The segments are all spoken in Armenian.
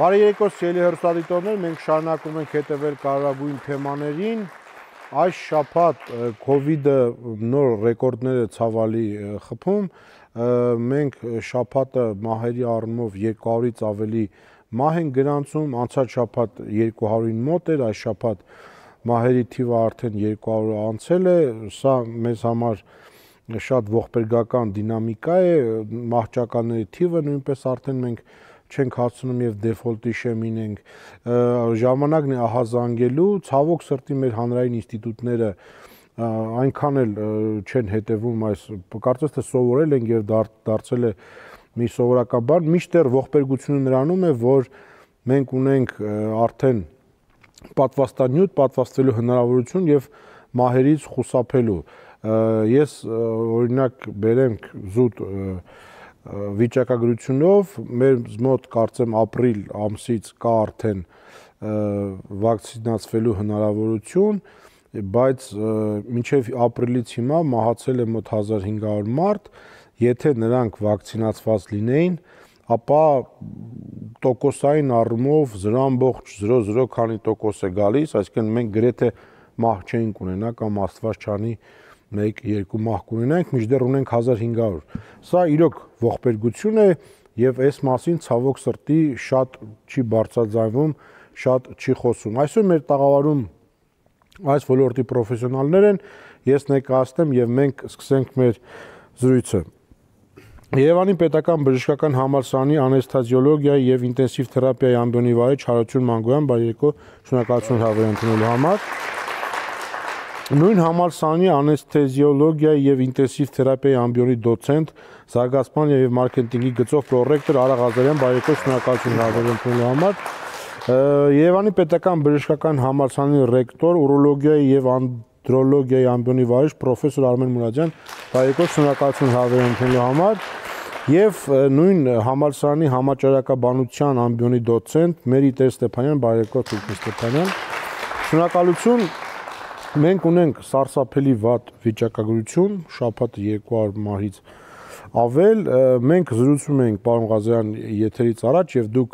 Բարի երեկոս սիրելի հերոստատիտորներ, մենք շարունակում ենք հետևել կարևորագույն թեմաներին։ Այս շաբաթ COVID-ը նոր ռեկորդներ է ցավալի խփում։ Մենք շաբաթը մահերի առումով 200-ից ավելի մահ են գրանցում, անցած շաբաթ 200-ին մոտ էր, այս շաբաթ մահերի թիվը արդեն 200 անցել է, սա մեզ համար շատ ողբերգական դինամիկա է, մահճականների թիվը նույնպես արդեն մենք չենք հարցնում եւ դեֆոլտի շեմին ենք ժամանակն է ահա զանգելու ցավոք սրտի մեր հանրային ինստիտուտները այնքան էլ չեն հետևում այս կարծես թե սովորել են եւ դար, դարձել է մի սովորական բան միշտեր ողբերգությունը նրանում է որ մենք ունենք արդեն պատվաստանյութ պատվաստելու հնարավորություն եւ մահերից խուսափելու ես օրինակ բերեմ զուտ և, վիճակագրությունով մեր մոտ կարծեմ ապրիլ ամսից կա արդեն վակցինացվելու հնարավորություն, բայց մինչև ապրիլից հիմա մահացել է մոտ 1500 մարդ, եթե նրանք վակցինացված լինեին, ապա տոկոսային առումով 0.00 քանի տոկոս է գալիս, այսինքն մենք գրեթե մահ չենք ունենա կամ աստված չանի 1-2 մահ կունենանք, միջդեռ ունենք 1500։ Սա իրոք ողբերգություն է եւ այս մասին ցավոք սրտի շատ չի բարձրաձայնվում, շատ չի խոսում։ Այսօր մեր տաղավարում այս ոլորտի պրոֆեսիոնալներ են, ես ներկայացնեմ եւ մենք սկսենք մեր զրույցը։ Երևանի Պետական Բժշկական Համալսարանի անեստեզիոլոգիայի եւ ինտենսիվ թերապիայի ամբիոնի վարիչ Հարություն Մանգոյան բարեկո շնորհակալություն հավեր ընդունելու համար։ Նույն համալսարանի անեստեզիոլոգիայի եւ ինտենսիվ թերապիայի ամբիոնի դոցենտ զարգացման եւ մարքեթինգի գծով պրոռեկտոր Արա Ղազարյան, բարեկոչ շնորհակալություն հաղորդելու համար։ Երևանի պետական բժշկական համալսարանի ռեկտոր, ուրոլոգիայի եւ անդրոլոգիայի ամբիոնի վարիչ պրոֆեսոր Արմեն Մուրադյան, բարեկոչ շնորհակալություն հաղորդելու համար եւ նույն համալսարանի համաճարակաբանության ամբիոնի դոցենտ Մերիտեր Ստեփանյան, բարեկոչ Ստեփանյան։ Շնորհակալություն Մենք ունենք սարսափելի վատ վիճակագրություն, շաբաթը 200 մահից 1 Ավել մենք զրուցում ենք պարոն Ղազարյան եթերից առաջ եւ դուք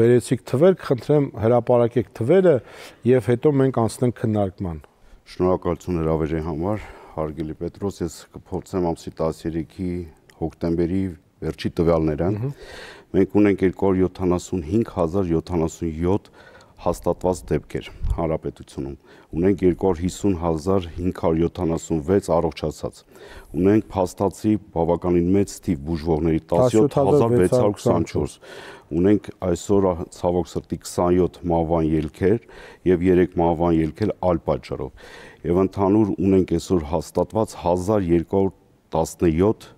բերեցիք թվեր, խնդրեմ հրապարակեք թվերը եւ հետո մենք անցնենք քննարկման։ Շնորհակալություններ ավերժի համար, հարգելի Պետրոս, ես կփորձեմ ամսի 13-ի հոկտեմբերի վերջի տվյալները։ Մենք ունենք 275077 հաստատված դեպքեր հանրապետությունում։ Ունենք 250576 առողջացած։ Ունենք փաստացի բավականին մեծ թիվ բուժվողների 17624։ Ունենք այսօր ցավոք սրտի 27 մահվան ելքեր եւ 3 մահվան ելքեր այլ պատճառով։ Եվ ընդհանուր ունենք այսօր հաստատված 1217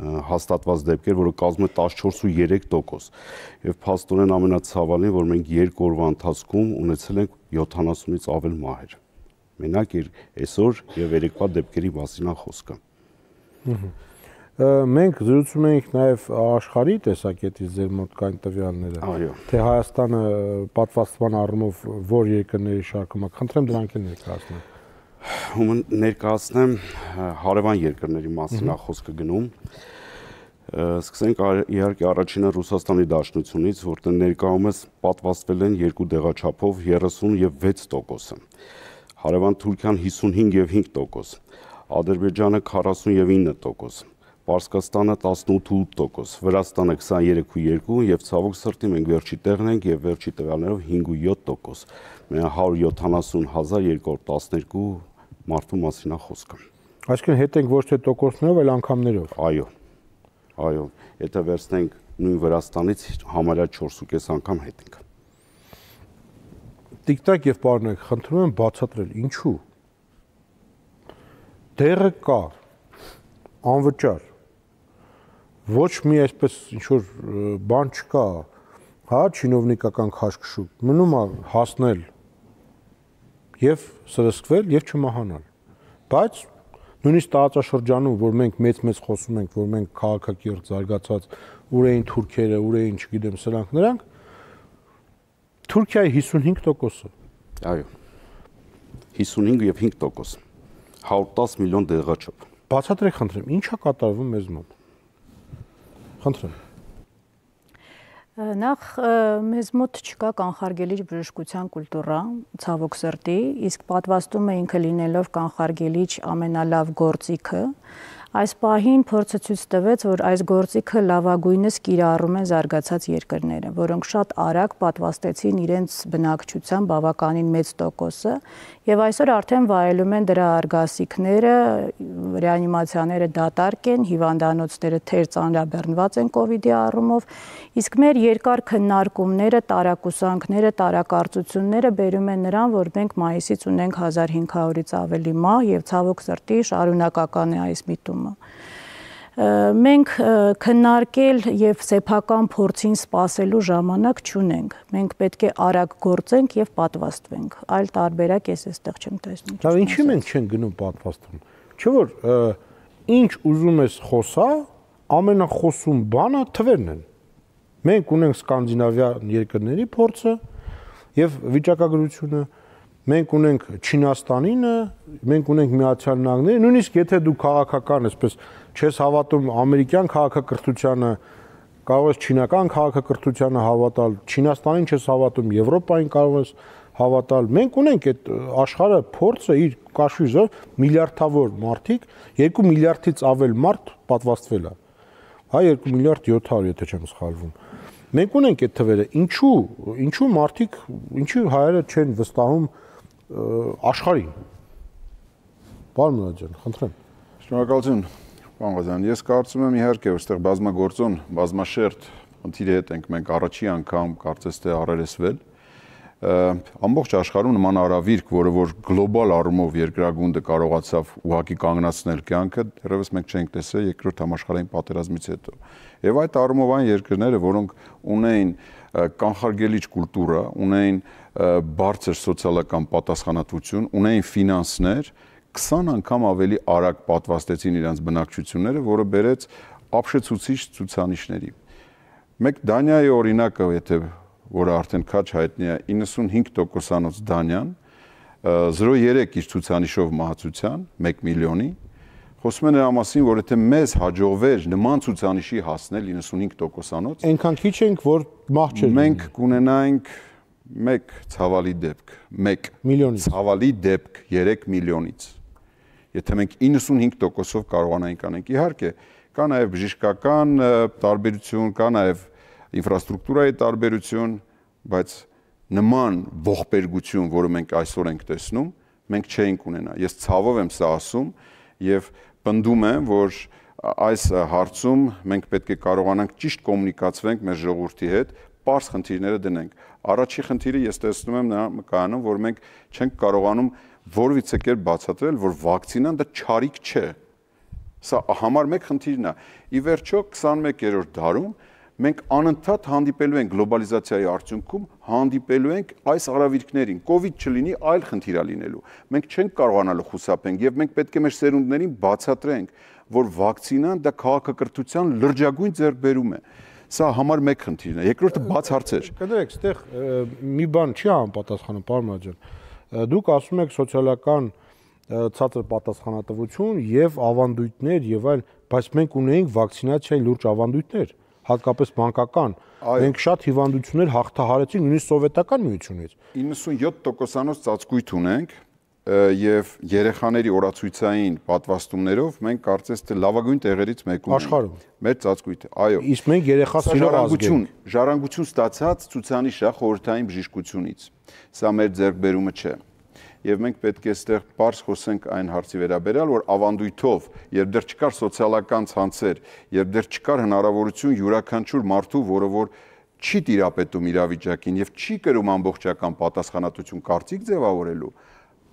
հաստատված դեպքեր, որը կազմում է 14.3%։ Եվ փաստորեն ամենացավալին, որ մենք 2 օրվա ընթացքում ունեցել ենք 70-ից ավել մահեր։ Մենակ իր այսօր եւ երեկվա դեպքերի մասին է խոսքը։ Մենք զրուցում ենք նաև աշխարհի տեսակետից ձեր մոտ կան տվյալները։ Այո։ Թե Հայաստանը պատվաստման առումով որ երկրների շարքում է։ Խնդրեմ դրանք ներկայացնել ու ներկայացնեմ հարևան երկրների մասին ա խոսքը գնում։ Սկսենք իհարկե առաջինը Ռուսաստանի Դաշնությունից, որտեղ ներկայումս պատվաստվել են երկու դեղաչափով 30 եւ 6%-ը։ Հարևան Թուրքիան 55 եւ 5%, Ադրբեջանը 40 եւ 9%, Պարսկաստանը 18.8%, Վրաստանը 23.2 եւ ցավոք սրտի մենք վերջի տեղն ենք եւ վերջի տվյալներով 5.7%։ Մենք 170 212 մարդու մասին է խոսքը։ Այսինքն հետ ենք ոչ թե տոկոսներով, այլ անգամներով։ Այո։ Այո, եթե վերցնենք նույն Վրաստանից համարյա 4.5 անգամ հետ ենք։ TikTok եւ Parnock խնդրում են բացատրել ինչու։ Դերը կա անվճար ոչ մի այսպես ինչ որ բան չկա, հա, չինովնիկական քաշքշուկ։ Մնում է հասնել եւ սրսկվել եւ չմահանալ։ Բայց նույնիսկ տարածաշրջանում, որ մենք մեծ-մեծ խոսում ենք, որ մենք քաղաքակիրթ զարգացած ուր էին թուրքերը, ուր էին, չգիտեմ, սրանք նրանք Թուրքիայի 55%-ը։ Այո։ 55 եւ 5%։ 110 միլիոն դեղաչափ։ Բացատրեք, խնդրեմ, ի՞նչ է կատարվում մեզ մոտ։ Խնդրեմ։ Նախ մեզ մոտ չկա կանխարգելի բժշկության կուլտուրա, ցավոք սրտի, իսկ պատվաստումը ինքը լինելով կանխարգելիչ ամենալավ գործիքը, այս պահին փորձը ցույց տվեց, որ այս գործիքը լավագույնս կիրառում են զարգացած երկրները, որոնք շատ արագ պատվաստեցին իրենց բնակչության բավականին մեծ տոկոսը եւ այսօր արդեն վայելում են դրա արգասիքները, ռեանիմացիաները դատարկ են, հիվանդանոցները թեր ծանրաբեռնված են COVID-ի առումով, իսկ մեր երկար քննարկումները, տարակուսանքները, տարակարծությունները բերում են նրան, որ մենք մայիսից ունենք 1500-ից ավելի մահ եւ ցավոք սրտի շարունակական է այս միտումը մենք քննարկել եւ սեփական փորձին սпасելու ժամանակ չունենք։ Մենք պետք է արագ գործենք եւ պատվաստվենք։ Այլ տարբերակ ես այստեղ չեմ տեսնում։ Լավ, ինչի՞ մենք չեն գնում պատվաստում։ Չէ՞ որ ինչ ուզում ես խոսա, ամենախոսում բանը թվերն են։ Մենք ունենք սկանդինավիա երկրների փորձը եւ վիճակագրությունը, մենք ունենք Չինաստանինը, մենք ունենք Միացյալ Նահանգները, նույնիսկ եթե դու քաղաքական այսպես չես հավատում ամերիկյան քաղաքակրթությանը, կարող ես չինական քաղաքակրթությանը հավատալ, Չինաստանին չես հավատում, Եվրոպային կարող ես հավատալ։ Մենք ունենք այդ աշխարհը փորձը իր կաշույզով միլիարդավոր մարդիկ, 2 միլիարդից ավել մարդ պատվաստվել է։ Հա 2 միլիարդ 700, եթե չեմ սխալվում։ Մենք ունենք այդ թվերը։ Ինչու, ինչու մարդիկ, ինչու հայերը չեն վստահում աշխարհին։ Պարոն Մուրադյան, խնդրեմ։ Շնորհակալություն։ Պանգազյան, ես կարծում եմ իհարկե, որստեղ բազմագործոն, բազմաշերտ ընթիրի հետ ենք մենք առաջի անգամ կարծես թե առերեսվել։ Ամբողջ աշխարհում նման արավիրք, որը որ գլոբալ առումով երկրագունդը կարողացավ ուղակի կանգնացնել կյանքը, դեռևս մենք չենք տեսել երկրորդ համաշխարհային պատերազմից հետո։ Եվ այդ առումով այն երկրները, որոնք ունեին կանխարգելիչ կուլտուրա, ունեին բարձր սոցիալական պատասխանատվություն, ունեին ֆինանսներ, 20 անգամ ավելի արագ պատվաստեցին իրանց բնակչությունները, որը բերեց ապշեցուցիչ ցուցանիշների։ Մեկ Դանիայի օրինակը, եթե որը արդեն քաչ հայտնի է, 95%-անոց Դանիան 0.3 իր ցուցանիշով մահացության 1 միլիոնի Խոսում են նրա մասին, որ եթե մեզ հաջողվեր նման ցուցանիշի հասնել 95%-անոց, այնքան քիչ ենք, որ մահ չեն։ Մենք կունենայինք 1 ցավալի դեպք, 1 միլիոնից։ Ցավալի դեպք 3 միլիոնից եթե մենք 95%-ով կարողանայինք անենք։ Իհարկե, կա նաև բժշկական տարբերություն, կա նաև ինֆրաստրուկտուրայի տարբերություն, բայց նման ողբերգություն, որը մենք այսօր ենք տեսնում, մենք չենք ունենա։ Ես ցավով եմ սա ասում եւ պնդում եմ, որ այս հարցում մենք պետք է կարողանանք ճիշտ կոմունիկացվենք մեր ժողովրդի հետ, པարս խնդիրները դնենք։ Առաջի խնդիրը ես տեսնում եմ նրա մկայանում, որ մենք չենք կարողանում որևիցե կերպ բացատրել, որ վակցինան դա ճարիք չէ։ Սա համար մեկ խնդիրն է։ Ի վերջո 21-րդ դարում մենք անընդհատ հանդիպելու ենք գլոբալիզացիայի արդյունքում, հանդիպելու ենք այս արավիրքներին։ կ ូវ իդ չլինի, այլ խնդիր է լինելու։ Մենք չենք կարողանալու խուսափենք եւ մենք պետք է մեր սերունդներին բացատրենք, որ վակցինան դա քաղաքակրթության լրջագույն ձեռբերում է։ Սա համար մեկ խնդիրն է։ Երկրորդը բաց հարցեր։ Կներեք, այդտեղ մի բան չի անպատասխանում, պարոն Մաջյան Դուք ասում եք սոցիալական ցածր պատասխանատվություն եւ ավանդույթներ եւ այլ, բայց մենք ունենք վակցինացիայի լուրջ ավանդույթներ, հատկապես բանկական, Մենք շատ հիվանդություններ հաղթահարեցինք նույնիսկ սովետական միությունից։ 97%-անոց ծածկույթ ունենք եւ երեխաների օրացույցային պատվաստումներով մենք կարծես թե լավագույն տեղերից մեկում ենք աշխարհում։ Մեր ծածկույթը, այո։ Իսկ մենք երեխա սիրող ազգ ենք։ Ժառանգություն ստացած ցուցանիշ է խորհրդային բժշկությունից։ Սա մեր ձեռքբերումը չէ։ Եվ մենք պետք է ստեղ པարս խոսենք այն հարցի վերաբերյալ, որ ավանդույթով, երբ դեռ չկար սոցիալական ցանցեր, երբ դեռ չկար հնարավորություն յուրաքանչյուր մարդու, որը որ, որ չի տիրապետում իրավիճակին եւ չի կրում ամբողջական պատասխանատվություն կարծիք ձևավորելու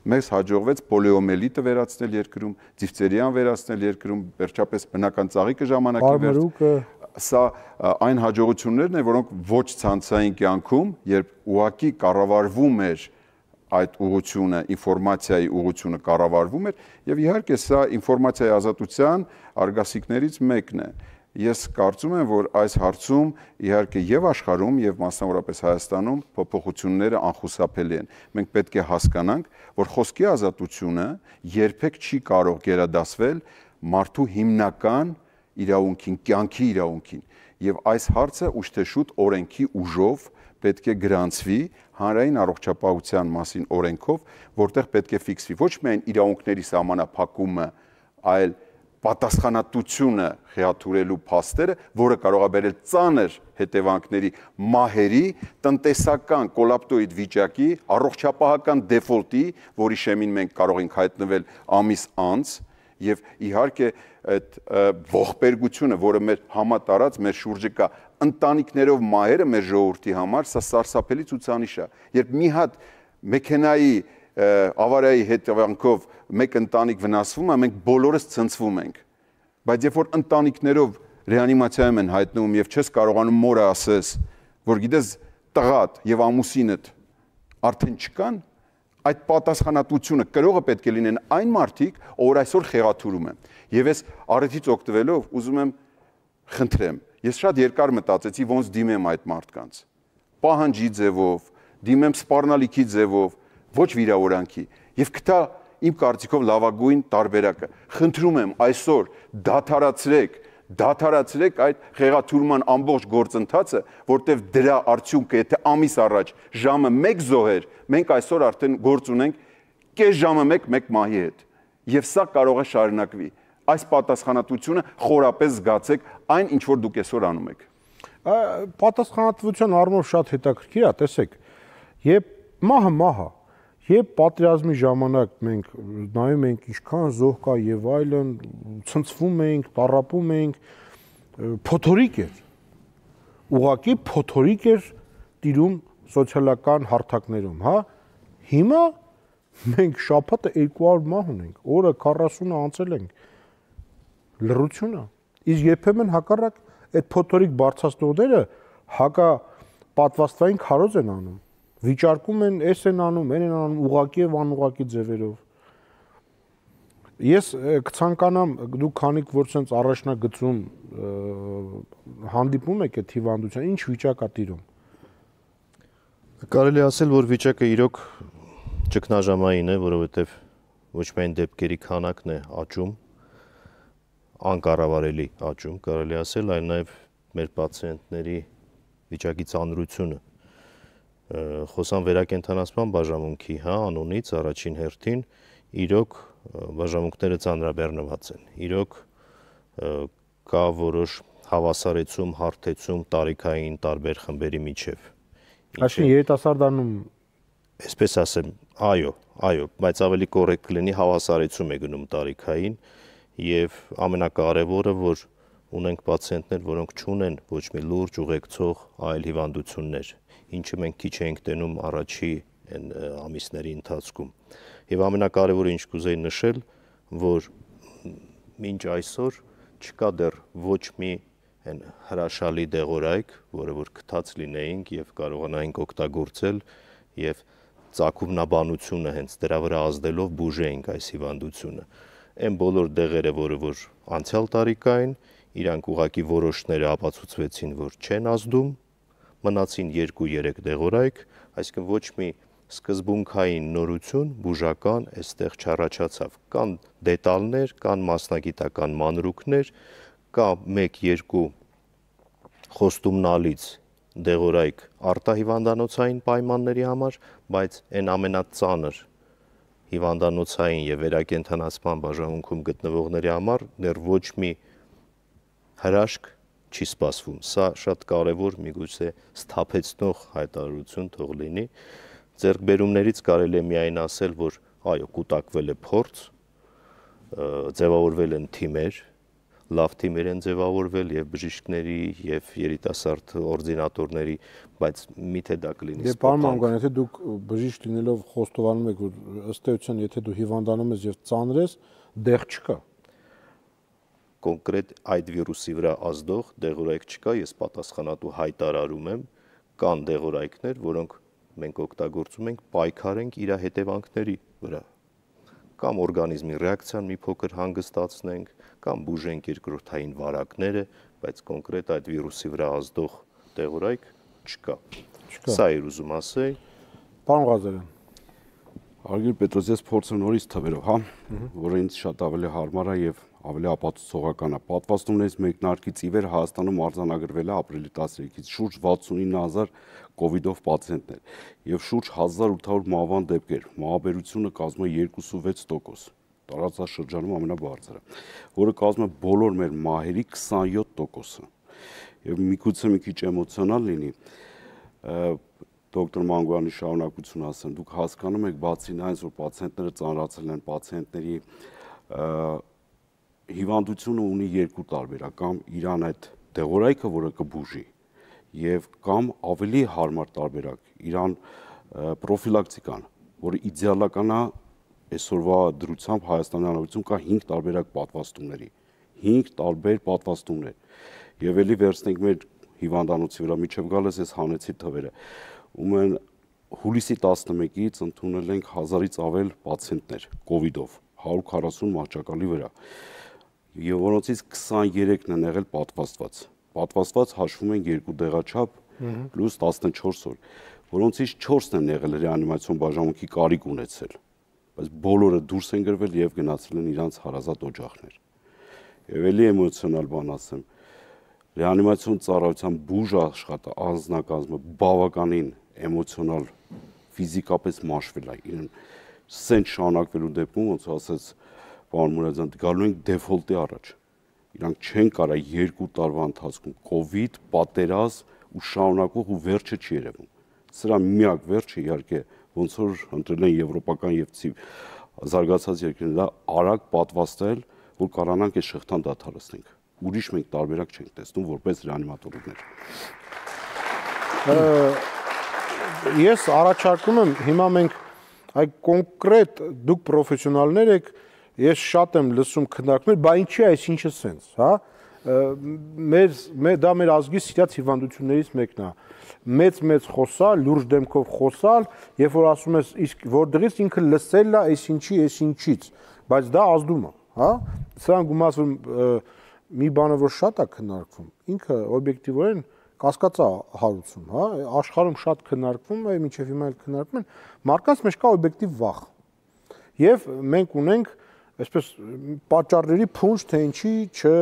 մեզ հաջողվեց պոլիոմելիտը վերացնել երկրում, դիֆթերիան վերացնել երկրում, վերջապես բնական ծաղիկը ժամանակին վերցնել սա այն հաջողություններն են, որոնք ոչ ցանցային կյանքում, երբ ուղակի կառավարվում էր այդ ուղությունը, ինֆորմացիայի ուղությունը կառավարվում էր, եւ իհարկե սա ինֆորմացիայի ազատության արգասիքներից մեկն է։ Ես կարծում եմ, որ այս հարցում իհարկե եւ աշխարհում եւ մասնավորապես Հայաստանում փոփոխությունները անխուսափելի են։ Մենք պետք է հասկանանք, որ խոսքի ազատությունը երբեք չի կարող գերադասվել մարդու հիմնական իրավունքին, կյանքի իրավունքին։ Եվ այս հարցը ուշ թե շուտ օրենքի ուժով պետք է գրանցվի հանրային առողջապահության մասին օրենքով, որտեղ պետք է ֆիքսվի ոչ միայն իրավունքների սահմանափակումը, այլ պատասխանատվությունը խեաթուրելու փաստերը, որը կարող է բերել ծանր հետևանքների մահերի, տնտեսական կոլապտոիդ վիճակի, առողջապահական դեֆոլտի, որի շեմին մենք կարող ենք հայտնվել ամիս անց, եւ իհարկե այդ ողբերգությունը, որը մեր համատարած, մեր շուրջը կա, ընտանիքներով մահերը մեր ժողովրդի համար, սա սարսափելի ցուցանիշ է։ Երբ մի հատ մեքենայի ավարիայի հետևանքով մեկ ընտանիք վնասվում է, մենք բոլորս ցնցվում ենք։ Բայց երբ որ ընտանիքներով ռեանիմացիայում են հայտնվում եւ չես կարողանում մորը ասես, որ գիտես տղատ եւ ամուսինդ արդեն չկան, այդ պատասխանատվությունը կրողը պետք է լինեն այն մարդիկ, ով այսօր խեղաթուրում են։ Եվ ես առիթից օգտվելով ուզում եմ խնդրեմ, ես շատ երկար մտածեցի ոնց դիմեմ այդ մարդկանց։ Պահանջի ձևով, դիմեմ սպառնալիքի ձևով, ոչ վիրավորանքի։ Եվ կտա իմ կարծիքով լավագույն տարբերակը։ Խնդրում եմ այսօր դադարացրեք դա դադարացրեք այդ խեղաթյուրման ամբողջ գործընթացը, որտեվ դրա արդյունքը, եթե ամիս առաջ ժամը 1 զոհեր, մենք այսօր արդեն գործ ունենք կես ժամը 1 1 մահի հետ։ Եվ սա կարող է շարունակվի։ Այս պատասխանատվությունը խորապես զգացեք այն ինչ որ դուք այսօր անում եք։ Պատասխանատվության առումով շատ հետաքրքիր է, տեսեք։ Եվ մահը մահ է։ մահ, Երբ պատերազմի ժամանակ մենք նայում ենք ինչքան զոհ կա եւ այլն, ցնցվում էինք, տարապում էինք, փոթորիկ էր։ Ուղակի փոթորիկ էր տիրում սոցիալական հարթակներում, հա։ Հիմա մենք շաբաթը 200 մահ ունենք, օրը 40-ը անցել ենք։ Լրությունա։ Իսկ երբեմն հակառակ այդ փոթորիկ բարձրացնողները հակա պատվաստային քարոզ են անում վիճարկում են, էս են անում, այն են անում ուղակի եւ անուղակի ձևերով։ Ես կցանկանամ դու քանիք որ ցենց առաջնագծում հանդիպում եք այդ հիվանդության, ինչ վիճակ է տիրում։ Կարելի ասել, որ վիճակը իրոք ճգնաժամային է, որովհետև ոչ միայն դեպքերի քանակն է աճում, անկառավարելի աճում, կարելի ասել, այլ նաև մեր պացիենտների վիճակի ծանրությունը խոսան վերակենթանացման բաժամունքի, հա, անունից առաջին հերթին իրոք բաժամունքները ծանրաբեռնված են։ Իրոք կա որոշ հավասարեցում, հարթեցում տարիքային տարբեր խմբերի միջև։ Այսինքն երիտասարդանում այսպես ասեմ, այո, այո, բայց ավելի կոռեկտ կլինի հավասարեցում է գնում տարիքային եւ ամենակարևորը որ ունենք պացիենտներ, որոնք չունեն ոչ մի լուրջ ուղեկցող այլ հիվանդություններ ինչը մենք քիչ ենք տենում առաջի այն ամիսների ընթացքում։ Եվ ամենակարևորը ինչ կուզեի նշել, որ մինչ այսօր չկա դեռ ոչ մի այն հրաշալի դեղորայք, որը որ կթած լինեինք եւ կարողանայինք օգտագործել եւ ծակումնաբանությունը հենց դրա վրա ազդելով բուժեինք այս հիվանդությունը։ Այն բոլոր դեղերը, որը որ անցյալ տարի կային, իրանք ուղակի որոշները ապացուցվեցին, որ չեն ազդում մնացին 2-3 դեղորայք, այսինքն ոչ մի սկզբունքային նորություն բուժական այստեղ չառաջացավ։ Կան դետալներ, կան մասնագիտական մանրուքներ, կա 1-2 խոստումնալից դեղորայք արտահիվանդանոցային պայմանների համար, բայց այն ամենածանր հիվանդանոցային եւ վերակենդանացման բաժանմունքում գտնվողների համար դեռ ոչ մի հրաշք չի սպասվում։ Սա շատ կարևոր միգուցե սթափեցնող հայտարարություն թող լինի։ Ձերբերումներից կարելի է միայն ասել, որ այո, կուտակվել է փորձ, ձևավորվել են թիմեր, լավ թիմեր են ձևավորվել եւ բժիշկների եւ երիտասարդ օրդինատորների, բայց միթե դա կլինի։ Դե պարոն Մանգան, եթե դուք բժիշկ լինելով խոստովանում եք, որ ըստ էության եթե դու հիվանդանում ես եւ ծանրես, դեղ չկա կոնկրետ այդ վիրուսի վրա ազդող դեղորայք չկա, ես պատասխանատու հայտարարում եմ, կան դեղորայքներ, որոնք մենք օգտագործում ենք պայքարենք իր հետևանքների վրա կամ օրգանիզմի ռեակցիան մի փոքր հանգստացնենք կամ բուժենք երկրորդային վարակները, բայց կոնկրետ այդ վիրուսի վրա ազդող դեղորայք չկա։ Չկա։ Սա էր ուզում ասել։ Պարոն Ղազարյան։ Արգել Պետրոսյանը փորձը նորից թվերով, հա, որը ինձ շատ ավելի հարմար է եւ ավելի ապացուցողական է։ Պատվաստումներից մեկնարկից ի վեր Հայաստանում արձանագրվել է ապրիլի 13-ից շուրջ 69000 կովիդով պացիենտներ եւ շուրջ 1800 մահվան դեպքեր։ Մահաբերությունը կազմում է 2.6% տարածաշրջանում ամենաբարձրը, որը կազմում է բոլոր մեր մահերի 27%-ը։ Եվ միգուցե մի քիչ էմոցիոնալ լինի, դոկտոր Մանգոյանի շարունակություն ասեմ, դուք հասկանում եք բացի նայից, որ պացիենտները ծանրացել են, պացիենտների հիվանդությունը ունի երկու տարբերա, կամ իրան այդ դեղորայքը, որը կբուժի, եւ կամ ավելի հարմար տարբերակ, իրան պրոֆիլակտիկան, որը իդեալական է այսօրվա դրությամբ Հայաստանի Հանրապետություն կա 5 տարբերակ պատվաստումների, 5 տարբեր պատվաստումներ։ Եվ ելի վերցնենք մեր հիվանդանոցի վրա միջև գալես այս հանեցի թվերը։ Ումեն հուլիսի 11-ից ընդունել ենք 1000-ից ավել պացիենտներ կ ូវ իդով 140 մահճակալի վրա եւ որոնցից 23-ն են եղել պատվաստված։ Պատվաստված հաշվում են երկու դեղաչափ պլյուս 14 օր, որոնցից 4-ն են եղել ռեանիմացիոն բաժանմունքի կարիք ունեցել, բայց բոլորը դուրս են գրվել եւ գնացել են իրանց հարազատ օջախներ։ Եվ ելի էմոցիոնալ բան ասեմ, ռեանիմացիոն ծառայության բուժ աշխատը անznակազմը բավականին էմոցիոնալ ֆիզիկապես մաշվել է։ Իրեն սենց շանակվելու դեպքում ոնց ասած պարոն Մուրաձյան, գալու ենք դեֆոլտի առաջ։ Իրանք չեն կարա 2 տարվա ընթացքում COVID, պատերազմ ու շարունակող ու վերջը չի երևում։ Սրա միակ վերջը իհարկե ոնց որ ընտրել են եվրոպական եւ եվ զարգացած երկրներ, դա արագ պատվաստել, որ կարողանանք այդ շղթան դադարեցնենք։ Ուրիշ մենք տարբերակ չենք տեսնում որպես ռեանիմատորներ։ Ես առաջարկում եմ հիմա մենք այ կոնկրետ դուք պրոֆեսիոնալներ եք, ես շատ եմ լսում քննարկումներ, բա ինչի այս ինչը սենց, հա? Մեր մեր դա մեր ազգի սիրած հիվանդություններից մեկն է։ Մեծ-մեծ խոսալ, լուրջ դեմքով խոսալ, երբ որ ասում ես իսկ որտեղից ինքը լսելն է այս ինչի, այս ինչից, բայց դա ազդում է, հա? Սրան գումած որ մի բանը որ շատ է քննարկվում, ինքը օբյեկտիվորեն կասկածա հարուցում, հա, աշխարհում շատ քննարկվում է, մինչև հիմա էլ քննարկում են, մարդկանց մեջ կա օբյեկտիվ վախ։ Եվ մենք ունենք այսպես պատճառների փունջ թե ինչի չ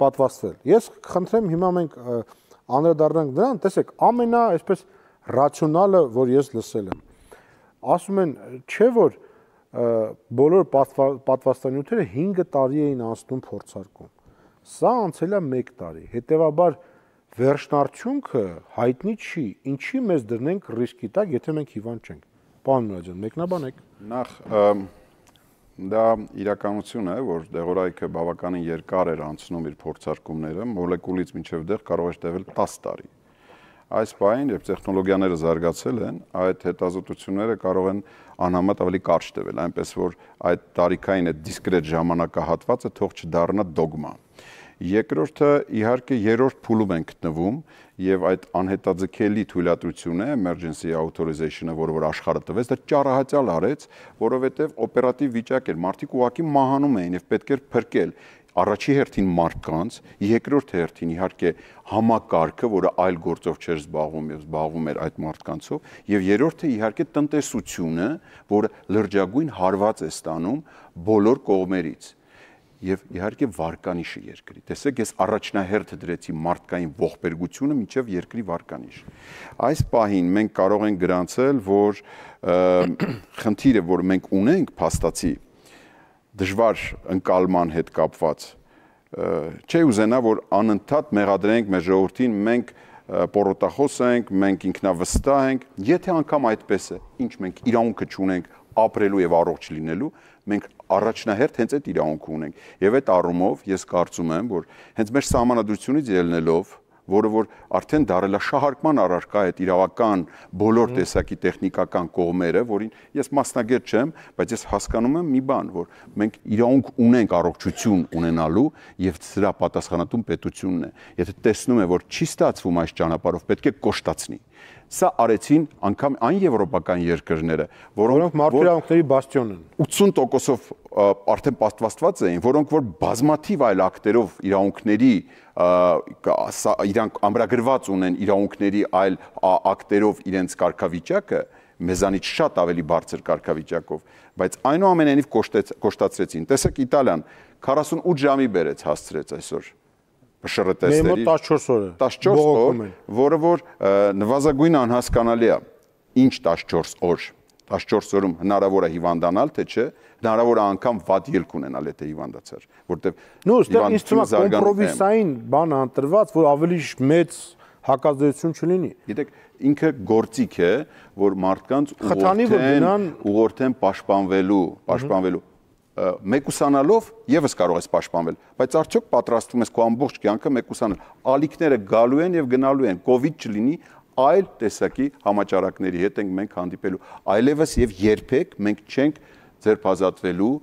պատվաստվել։ Ես խնդրեմ հիմա մենք անդրադառնանք դրան, տեսեք, ամենա այսպես ռացիոնալը, որ ես լսել եմ։ Ասում են, չէ՞ որ բոլոր պատվաստանյութերը 5 տարի էին անցնում փորձարկում։ Սա անցել է 1 տարի։ Հետևաբար վերջնարդյունքը հայտնի չի, ինչի մեզ դրնենք ռիսկի տակ, եթե մենք հիվանդ չենք։ Պարոն Մուրադյան, մեկնաբանեք։ Նախ դա իրականություն է, որ դեղորայքը բավականին երկար էր անցնում իր փորձարկումները, մոլեկուլից մինչև դեղ կարող էր տևել 10 տարի։ Այս պահին, երբ տեխնոլոգիաները զարգացել են, այդ հետազոտությունները կարող են անհամեմատ ավելի կարճ տևել, այնպես որ այդ տարիքային այդ դիսկրետ ժամանակահատվածը թող չդառնա դոգմա։ Երկրորդը իհարկե երրորդ փուլում են գտնվում եւ այդ անհետաձգելի թույլատրությունը emergency authorization-ը, որը որ աշխարհը տվեց, դա ճարահատյալ արեց, որովհետեւ օպերատիվ վիճակ էր, մարդիկ ուղակի մահանում էին եւ պետք էր փրկել առաջի հերթին մարդկանց, երկրորդ հերթին իհարկե համակարգը, որը այլ գործով չէր զբաղվում եւ զբաղվում էր այդ մարդկանցով, եւ երրորդը իհարկե տնտեսությունը, որը լրջագույն հարված է ստանում բոլոր կողմերից եւ իհարկե վարկանիշը երկրի։ Տեսեք, ես առաջնահերթ դրեցի մարդկային ողբերգությունը մինչեւ երկրի վարկանիշ։ Այս պահին մենք կարող ենք գրանցել, որ խնդիրը, որ մենք ունենք փաստացի դժվար ընկալման հետ կապված, չէ ուզենա, որ անընդհատ մեղադրենք մեր ժողովրդին, մենք պորոտախոս ենք, մենք ինքնավստահ ենք, եթե անգամ այդպես է, ինչ մենք իրավունքը չունենք ապրելու եւ առողջ լինելու, մենք առաջնահերթ հենց այդ իրավունքը ունենք։ Եվ այդ առումով ես կարծում եմ, որ հենց մեր սահմանադրությունից ելնելով որը որ արդեն դարելա շահարկման առարկա այդ իրավական բոլոր տեսակի տեխնիկական կողմերը, որին ես մասնագետ չեմ, բայց ես հասկանում եմ մի բան, որ մենք իրավունք ունենք առողջություն ունենալու եւ սրա պատասխանատուն պետությունն է։ Եթե տեսնում է, որ չի ստացվում այս ճանապարհով, պետք է կոշտացնի։ Սա արեցին անգամ այն եվրոպական երկրները, որոնք մարդկանցների բաստիոն են։ 80%-ով արդեն պատվաստված էին, որոնք որ բազմաթիվ այլ ակտերով իրավունքների իրանք ամրագրված ունեն իրավունքների այլ ակտերով իրենց կարգավիճակը, մեզանից շատ ավելի բարձր կարգավիճակով, բայց այնուամենայնիվ կոշտացրեցին։ Տեսեք Իտալիան 48 ժամի բերեց հասցրեց այսօր շրտեսների։ Մեր մոտ 14 օր է։ 14 օր, որը որ նվազագույն անհասկանալի է։ Ինչ 14 օր։ 14 օրում հնարավոր է հիվանդանալ, թե չէ, հնարավոր է անգամ վատ ելք ունենալ, եթե հիվանդացար, որտեվ նո, այստեղ ինձ թվում է կոմպրոմիսային բան անտրված, որ ավելի մեծ հակազդեցություն չլինի։ Գիտեք, ինքը գործիք է, որ մարդկանց ուղղորդեն, ուղղորդեն պաշտպանվելու, պաշտպանվելու մեկուսանալով եւս կարող ես պաշտպանվել, բայց արդյոք պատրաստվում ես քո ամբողջ կյանքը մեկուսանել։ Ալիքները գալու են եւ գնալու են, կոവിഡ് չլինի, այլ տեսակի համաճարակների հետ ենք մենք հանդիպելու։ Այլևս եւ երբեք մենք չենք ձերբազատվելու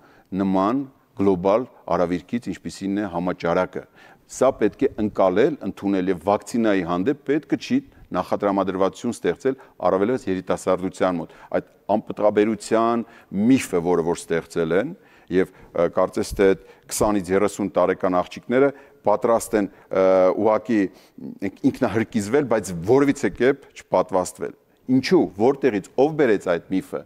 նման գլոբալ արավիրքից, ինչպիսին է համաճարակը։ Սա պետք է ընկալել, ընդունել եւ վակցինայի հանդեպ պետք է չի նախադրամադրվածություն ստեղծել առավելևս երիտասարդության մոտ։ Այդ անպտղաբերության միֆը, որը որ ստեղծել են, որ եւ կարծես թե 20-ից 30 տարեկան աղջիկները պատրաստ են ուղակի ինքնահրկիզվել, բայց որևիցե կերպ չպատվաստվել։ Ինչու, որտեղից ով բերեց այդ միֆը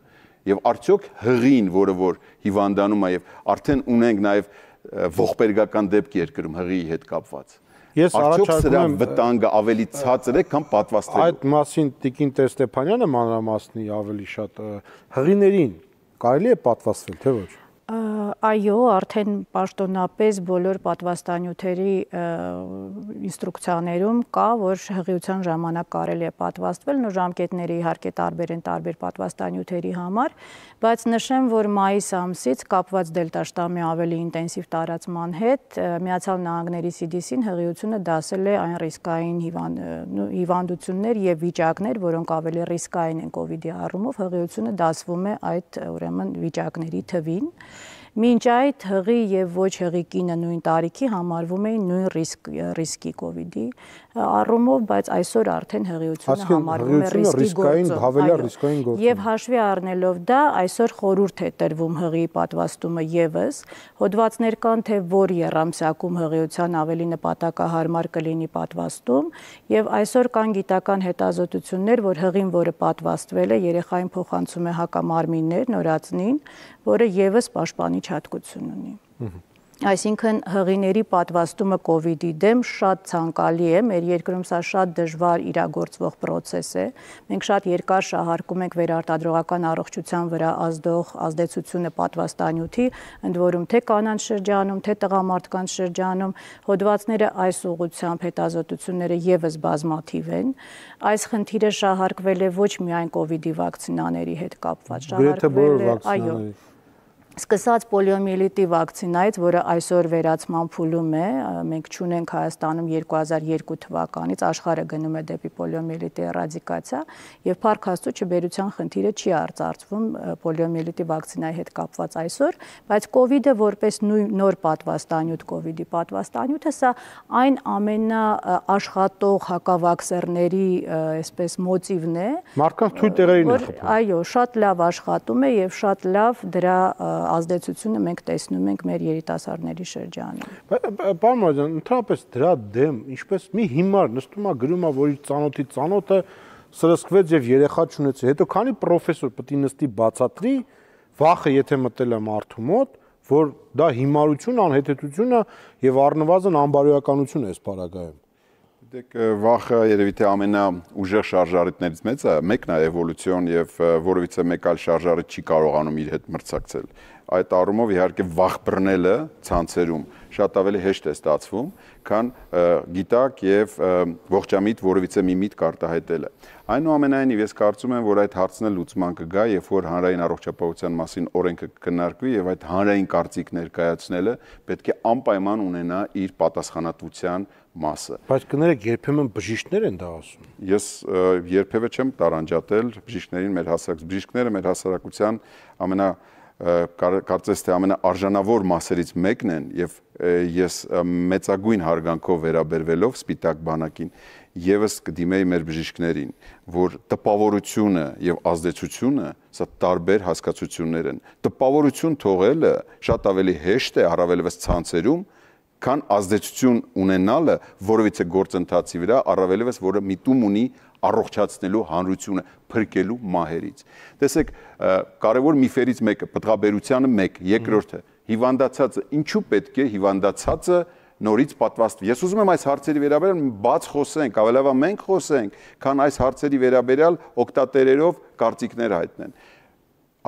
եւ արդյոք հղին, որը որ հիվանդանում է եւ արդեն ունենք նաեւ ողբերգական դեպք երկրում հղիի հետ կապված։ Ես առաջարկում եմ վտանգը ավելի ցածր է, քան պատվաստելու։ Այդ մասին Տիկին Տեր Ստեփանյանը մանրամասնի ավելի շատ հղիներին կարելի է պատվաստվել, թե ոչ։ uh, Այո, արդեն պաշտոնապես բոլոր պատվաստանյութերի ինստրուկցիաներում կա, որ հղիության ժամանակ կարելի է պատվաստվել, նո ժամկետները իհարկե տարբեր են տարբեր պատվաստանյութերի համար, բայց նշեմ, որ մայիս ամսից կապված դելտա շտամի ավելի ինտենսիվ տարածման հետ Միացյալ Նահանգների CDC-ին հղիությունը դասել է այն ռիսկային հիվանդություններ եւ վիճակներ, որոնք ավելի ռիսկային են COVID-ի առումով, հղիությունը դասվում է այդ ուրեմն վիճակների թվին։ Մինչ այդ հղի եւ ոչ հղի կինը նույն տարիքի համարվում էին նույն ռիսկ ռիսկի կոവിդի առումով, բայց այսօր արդեն հղիությունը համարվում է ռիսկի գործոն, ավելի ռիսկային գործոն։ Եվ հաշվի առնելով դա, այսօր խորուրդ է տրվում հղի պատվաստումը եւս, հոդվածներ կան, թե որ երամսյակում հղիության ավելի նպատակահարմար կլինի պատվաստում, եւ այսօր կան գիտական հետազոտություններ, որ հղին, որը պատվաստվել է, երեխային փոխանցում է հակամարմիններ նորածնին, որը եւս պաշտպանիչ հատկություն ունի։ Ուհ Այսինքն հղիների պատվաստումը կ ូវ իդի դեմ շատ ցանկալի է, մեր երկրում սա շատ դժվար իրագործվող process է։ Մենք շատ երկար շահարկում ենք վերարտադրողական առողջության վրա ազդող ազդեցությունը պատվաստանյութի, ընդ որում թե կանանց շրջանում, թե տղամարդկանց շրջանում հոդվածները այս ուղությամբ հետազոտությունները եւս բազմաթիվ են։ Այս խնդիրը շահարկվել է ոչ միայն կ ូវ իդի վակցինաների հետ կապված, շահարկվել է, այո, սկսած պոլիոմիելիտի վակցինայից, որը այսօր վերացման փուլում է, մենք ճունենք Հայաստանում 2002 թվականից աշխարհը գնում է դեպի պոլիոմիելիտի էրադիկացիա եւ Փարք Աստու չբերության խնդիրը չի արծարծվում պոլիոմիելիտի վակցինայի հետ կապված այսօր, բայց կ ូវ իդը որպես նույն նոր պատվաստանյութ կ ូវ իդի պատվաստանյութը սա այն ամենա աշխատող հակավաքսերների այսպես մոտիվն է։ Մարդկանց թույլ տեղերին է խփում։ Այո, շատ լավ աշխատում է եւ շատ լավ դրա ազդեցությունը մենք տեսնում ենք մեր երիտասարդների շրջանում։ Պարոն Մարզյան, ընդհանրապես դրա դեմ ինչպես մի հիմար նստում է գրում է, որ իր ծանոթի ծանոթը սրսկվեց եւ երեխա չունեցի։ Հետո քանի պրոֆեսոր պետք է նստի բացատրի վախը, եթե մտել է մարդու մոտ, որ դա հիմարություն, անհետեթությունը եւ առնվազն անբարոյականություն է այս բaragայում։ Գիտեք, վախը երևի թե ամենաուժեղ շարժարիտներից մեծը, մեկն է էվոլյուցիոն եւ որովիցե մեկ այլ շարժարիտ չի կարողանում իր հետ մրցակցել։ Այդ առումով իհարկե վախ բռնելը ցանցերում շատ ավելի հեշտ է ստացվում, քան գիտակ եւ ողջամիտ որովիցե մի միտ կարտահայտելը։ Այնուամենայնիվ ես կարծում եմ, որ այդ հարցն է լուծման կգա, երբ որ հանրային առողջապահության մասին օրենքը կքննարկվի եւ այդ հանրային կարծիք ներկայացնելը պետք է անպայման ունենա իր պատասխանատվության մասը։ Բայց կներեք, երբեմն բժիշկներ են դա ասում։ Ես երբևէ չեմ տարանջատել բժիշկներին մեր հասարակության, բժիշկները մեր հասարակության ամենա կարծես թե ամենաարժանավոր մասերից մեկն են եւ ես մեծագույն հարգանքով վերաբերվելով Սպիտակ բանակին եւս կդիմեի մեր բժիշկներին, որ տպավորությունը եւ ազդեցությունը սա տարբեր հասկացություններ են։ Տպավորություն թողելը շատ ավելի հեշտ է առավելևս ցանցերում, քան ազդեցություն ունենալը որևիցե գործընթացի վրա, առավելևս որը միտում ունի առողջացնելու հանրությունը փրկելու մահերից։ Տեսեք, կարևոր միֆերից մեկը պատղաբերությանը 1, երկրորդը հիվանդացածը ինչու պետք է հիվանդացածը նորից պատվաստվի։ Ես ուզում եմ այս հարցերի վերաբերյալ բաց խոսենք, ավելովա մենք խոսենք, քան այս հարցերի վերաբերյալ օկտատերերով կարծիքներ հայտնեն։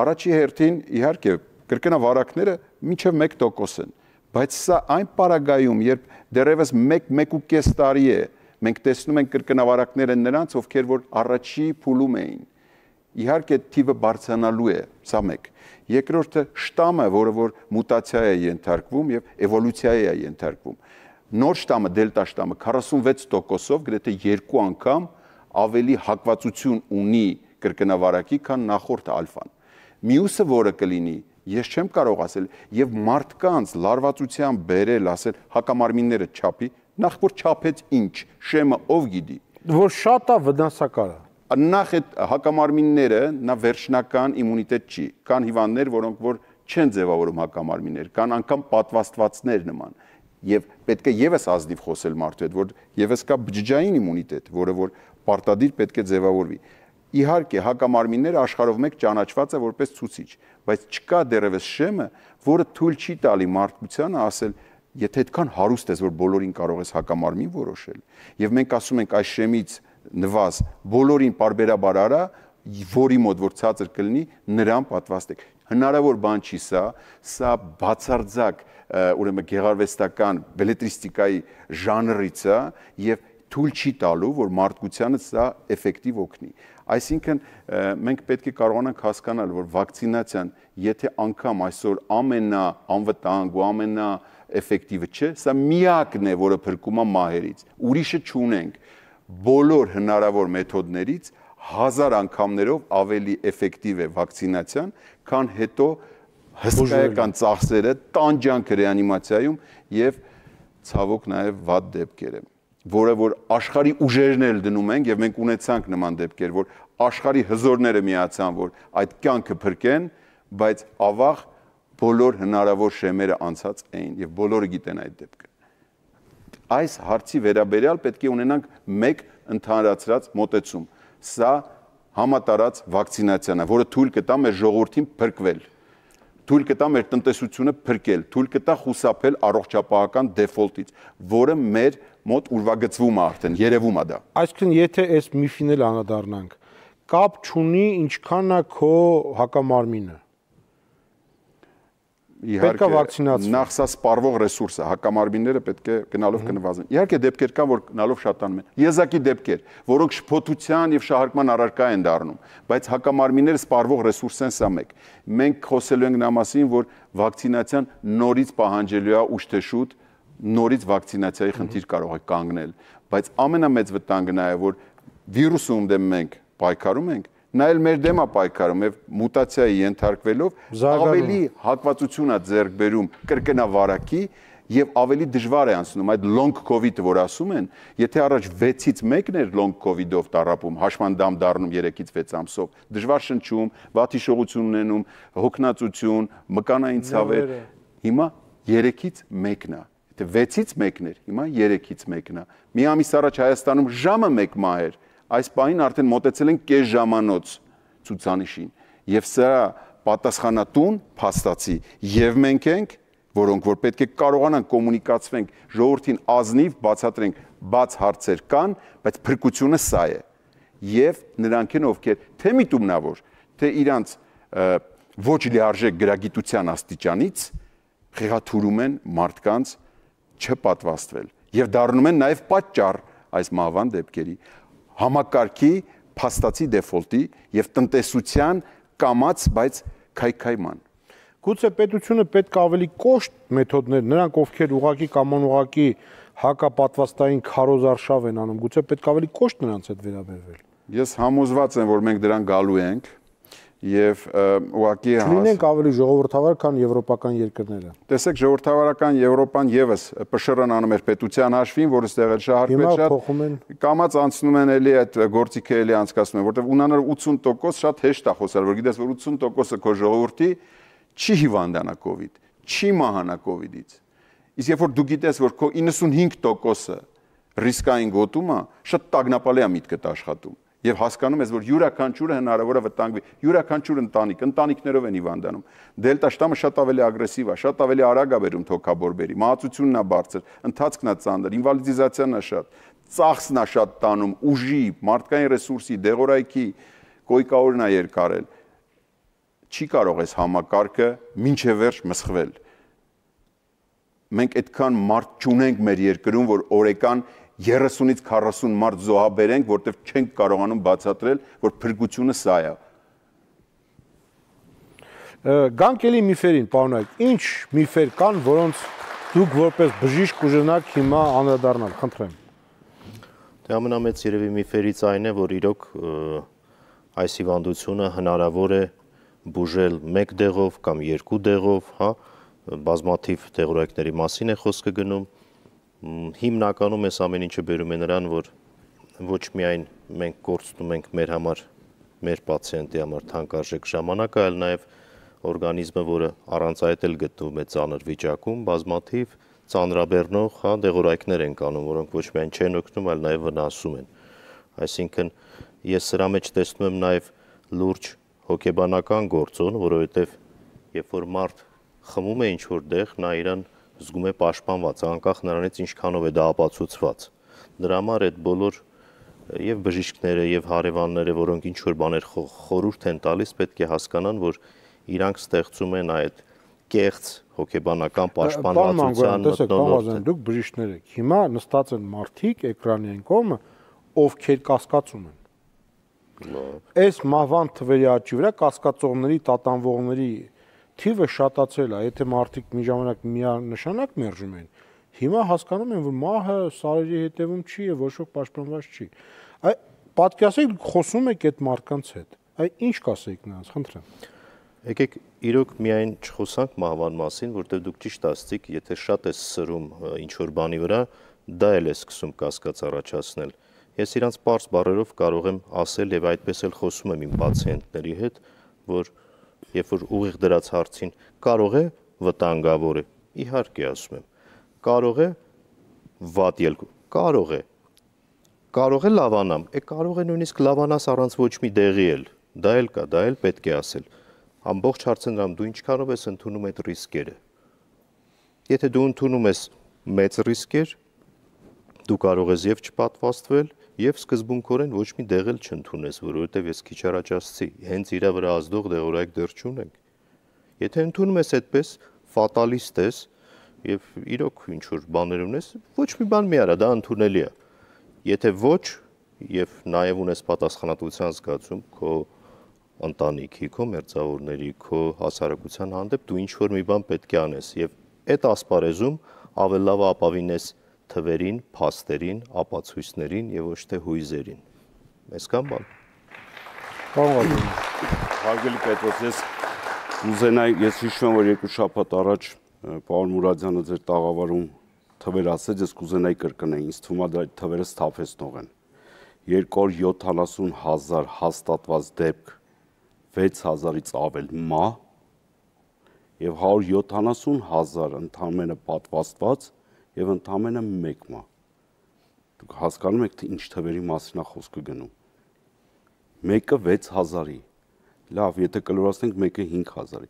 Առաջի հերթին իհարկե կրկնավարակները մինչև 1% են Բայց սա այն պարագայում, երբ դեռևս 1-1.5 տարի է, մենք տեսնում ենք կրկնավարակները նրանց, ովքեր որ առաջի փուլում էին։ Իհարկե թիվը բարձրանալու է, սա մեկ։ Երկրորդը շտամը, որը որ մուտացիա է ենթարկվում եւ էվոլյուցիա է ենթարկվում։ Նոր շտամը, դելտա շտամը 46%-ով գրեթե 2 անգամ ավելի հակվածություն ունի կրկնավարակի, քան նախորդ ալֆան։ Մյուսը, որը կլինի, ես չեմ կարող ասել եւ մարդկանց լարվածության բերել ասել հակամարմինները չափի նախ որ չափեց ինչ շեմը ով գիտի որ շատ է վնասակար է նախ այդ հակամարմինները նա վերջնական իմունիտետ չի կան հիվանդներ որոնք որ չեն ձևավորում հակամարմիններ կան անգամ պատվաստվածներ նման եւ պետք է եւս ազնիվ խոսել մարդու հետ որ եւս կա բջջային իմունիտետ որը որ պարտադիր պետք է ձևավորվի Իհարկե, հակամարմինները աշխարհով մեկ ճանաչված է որպես ցուցիչ, բայց չկա դերևս շեմը, որը թույլ չի տալի մարդկությանը ասել, եթե այդքան հարուստ ես, որ բոլորին կարող ես հակամարմին որոշել, եւ մենք ասում ենք այս շեմից նվազ բոլորին բարբերաբար արա, որի մոտ որ ցածր կլինի, նրան պատվաստեք։ Հնարավոր բան չի սա, սա բացարձակ ուրեմն գեղարվեստական բելետրիստիկայի ժանրից է եւ թույլ չի տալու, որ մարդկությանը սա էֆեկտիվ օգնի։ Այսինքն մենք պետք է կարողանանք հասկանալ, որ վակցինացիան, եթե անգամ այսօր ամենա անվտանգ ու ամենա էֆեկտիվը չէ, սա միակն է, որը փրկում է մահերից։ Ուրիշը չունենք։ Բոլոր հնարավոր մեթոդներից հազար անգամներով ավելի էֆեկտիվ է վակցինացիան, քան հետո հսկայական ծախսերը տանջանք ռեանիմացիայում եւ ցավոք նաեւ վատ դեպքերը որը որ աշխարհի ուժերն էլ դնում ենք եւ մենք ունեցանք նման դեպքեր, որ աշխարհի հզորները միացան, որ այդ կյանքը փրկեն, բայց ավաղ բոլոր հնարավոր շեմերը անցած էին եւ բոլորը գիտեն այդ դեպքը։ Այս հարցի վերաբերյալ պետք է ունենանք մեկ ընդհանրացրած մոտեցում։ Սա համատարած վակցինացիան է, որը թույլ կտա մեր ժողովրդին փրկվել, թույլ կտա մեր տնտեսությունը փրկել, թույլ կտա խուսափել առողջապահական դեֆոլտից, որը մեր մոտ ուրվագծվում է արդեն, երևում է դա։ Այսինքն եթե այս միֆին էլ անդադառնանք, կապ չունի ինչքան է քո հակամարմինը։ Իհարկե, նախ սա սպառվող ռեսուրս է, հակամարմինները պետք է գնալով կնվազեն։ Իհարկե դեպքեր կան, որ գնալով շատանում են։ Եզակի դեպքեր, որոնք շփոթության եւ շահարկման առարկա են դառնում, բայց հակամարմինները սպառվող ռեսուրս են սա մեկ։ Մենք խոսելու ենք նա մասին, որ վակցինացիան նորից պահանջելու է ուշ թե շուտ, նորից վակցինացիայի խնդիր կարող է կանգնել, բայց ամենամեծ վտանգը նա է, որ վիրուսը ում դեմ մենք պայքարում ենք, նա էլ մեր դեմ է պայքարում եւ մուտացիայի ենթարկվելով ավելի հատվածություն է ձեռք բերում կրկնավարակի եւ ավելի դժվար է անցնում այդ long covid-ը, որ ասում են, եթե առաջ 6-ից 1-ն էր long covid-ով տարապում, հաշմանդամ դառնում 3-ից 6 ամսով, դժվար շնչում, վատի շողություն ունենում, հոգնածություն, մկանային ցավեր, հիմա 3-ից 1-ն է Եթե 6-ից 1-ն էր, հիմա 3-ից 1-ն է։ Մի ամիս առաջ Հայաստանում ժամը 1 մահ էր, այս պահին արդեն մոտեցել են կես ժամանոց ցուցանիշին։ Եվ սա պատասխանատուն փաստացի եւ մենք ենք, որոնք որ պետք է կարողանան կոմունիկացվենք, ժողովրդին ազնիվ բացատրենք, բաց հարցեր կան, բայց փրկությունը սա է։ Եվ նրանք են ովքեր թե միտումնավոր, թե իրանց ոչ լիարժեք գրագիտության աստիճանից խեղաթուրում են մարդկանց չպատվաստվել եւ դառնում են նաեւ պատճառ այս մահվան դեպքերի համակարգի փաստացի դեֆոլտի եւ տնտեսության կամած, բայց քայքայման։ Գուցե պետությունը պետք է ավելի կոշտ մեթոդներ, նրանք ովքեր ուղակի կամ անուղակի հակապատվաստային քարոզ արշավ են անում, գուցե պետք ավելի կոշտ նրանց հետ վերաբերվել։ Ես համոզված եմ, որ մենք դրան գալու ենք, եւ ուղակի լինենք ավելի ժողովրդավար, քան եվրոպական երկրները։ Տեսեք, ժողովրդավարական Եվրոպան եւս պշրն անում էր պետության հաշվին, որը ստեղ էլ շահարկվեց շատ։ Կամած անցնում են էլի այդ գործիքը էլի անցկացնում են, որտեղ ունանալ 80% շատ հեշտ է խոսալ, որ գիտես, որ 80%-ը քո ժողովրդի չի հիվանդանա կ ូវ իդ, չի մահանա կ ូវ իդից։ Իսկ երբ որ դու գիտես, որ քո 95%-ը ռիսկային գոտում է, շատ տագնապալի է միտքդ աշխատում եւ հասկանում ես, որ յուրաքանչյուրը հնարավոր է վտանգվի։ Յուրաքանչյուր ընտանիք, ընտանիքներով են հիվանդանում։ Դելտա շտամը շատ ավելի ագրեսիվ է, շատ ավելի արագ է վերում թոքաբորբերի, մահացությունն է բարձր, ընթացքն է ծանր, ինվալիդիզացիան է շատ, ծախսն է շատ տանում, ուժի, մարդկային ռեսուրսի, դեղորայքի, կոյկաօրն է երկարել։ Չի կարող այս համակարգը ոչ վերջ մսխվել մենք այդքան մարդ չունենք մեր երկրում, որ օրեկան 30-ից 40 մարդ զոհաբերենք, որտեղ չենք կարողանում բացատրել, որ փրկությունը սա է։ Գանկելի միֆերին, պարոնայք, ինչ միֆեր կան, որոնց դուք որպես բժիշկ ուժենակ հիմա անդրադառնալ, խնդրեմ։ Դե ամենամեծ երևի միֆերից այն է, որ իրոք այս հիվանդությունը հնարավոր է բուժել մեկ դեղով կամ երկու դեղով, հա, բազմաթիվ դեղորայքների մասին է խոսքը գնում, հիմնականում այս ամեն ինչը բերում է նրան, որ ոչ միայն մենք կորցնում ենք մեր համար մեր պացիենտի համար թանկարժեք ժամանակը, այլ նաև օրգանիզմը, որը առանց այդ էլ գտնվում է ծանր վիճակում, բազմաթիվ ծանրաբեռնող, հա, դեղորայքներ են կանում, որոնք ոչ միայն չեն օգնում, այլ նաև վնասում են։ Այսինքն ես սրա մեջ տեսնում եմ նաև լուրջ հոգեբանական գործոն, որովհետև երբ որ մարդ խմում է ինչ որ դեղ, նա իրան զգում է պաշտպանված, անկախ նրանից ինչքանով է դա ապացուցված։ Դրա համար այդ բոլոր եւ բժիշկները եւ հարևանները, որոնք ինչ որ բաներ խորուրդ են տալիս, պետք է հասկանան, որ իրանք ստեղծում են այդ կեղծ հոգեբանական պաշտպանվածության մտնոլորտը։ Դուք բժիշկներ եք։ Հիմա նստած են մարդիկ էկրանի այն կողմը, ովքեր կասկածում են։ Այս մահվան թվերի աճի վրա կասկածողների, տատանվողների թիվը շատացել է, եթե մարդիկ միջամենակ միանշանակ մերժում են, հիմա հասկանում են, որ մահը սարերի հետևում չի եւ ոչ ոք պաշտպանված չի։ Այ պատկերացեք խոսում եք այդ մարդկանց հետ։ Այ ինչ կասեիք նրանց, խնդրեմ։ Եկեք իրոք միայն չխոսանք մահվան մասին, որտեղ դուք ճիշտ ասցիք, եթե շատ ես սրում ինչ որ բանի վրա, դա էլ է սկսում կասկած առաջացնել։ Ես իրանց པարս բարերով կարող եմ ասել եւ այդպես էլ խոսում եմ իմ պացիենտների հետ, որ երբ որ ուղիղ դրած հարցին կարող է վտանգավոր է իհարկե ասում եմ կարող է վատ ելք կարող է կարող է լավանամ է կարող է նույնիսկ լավանաս առանց ոչ մի դեղի էլ դա էլ կա դա էլ պետք է ասել ամբողջ հարցը նրան դու ինչքանով ես ընդունում այդ ռիսկերը եթե դու ընդունում ես մեծ ռիսկեր դու կարող ես եւ չպատվաստվել եւ սկզբունքորեն ոչ մի դեղ էլ չընդունես, որովհետեւ ես քիչ առաջ ասացի, հենց իրա վրա ազդող դեղորայք դեռ չունենք։ Եթե ընդունում ես այդպես ֆատալիստ ես եւ իրոք ինչ որ բաներ ունես, ոչ մի բան մի արա, դա ընդունելի է։ Եթե ոչ եւ նաեւ ունես պատասխանատվության զգացում քո ընտանիքի, քո մերձավորների, քո հասարակության հանդեպ դու ինչ որ մի բան պետք է անես եւ այդ ասպարեզում ավելի լավ ապավինես թվերին, փաստերին, ապացույցներին եւ ոչ թե հույզերին։ Այսքան բան։ Բավական։ Հարգելի Պետրոս, ես ուզենայի, ես հիշում եմ, որ երկու շաբաթ առաջ պարոն Մուրադյանը ձեր տաղավարում թվեր ասեց, ես կուզենայի կրկնեի, ինձ թվում է դա թվերը ստափեցնող են։ 270000 հաստատված դեպք 6000-ից ավել մահ եւ 170000 ընդամենը պատվաստված 1 եւ ընդամենը մեկն է։ Դուք հասկանում եք, թե ինչ թվերի մասին է խոսքը գնում։ Մեկը 6000-ի։ Լավ, եթե կլորացնենք մեկը 5000-ի։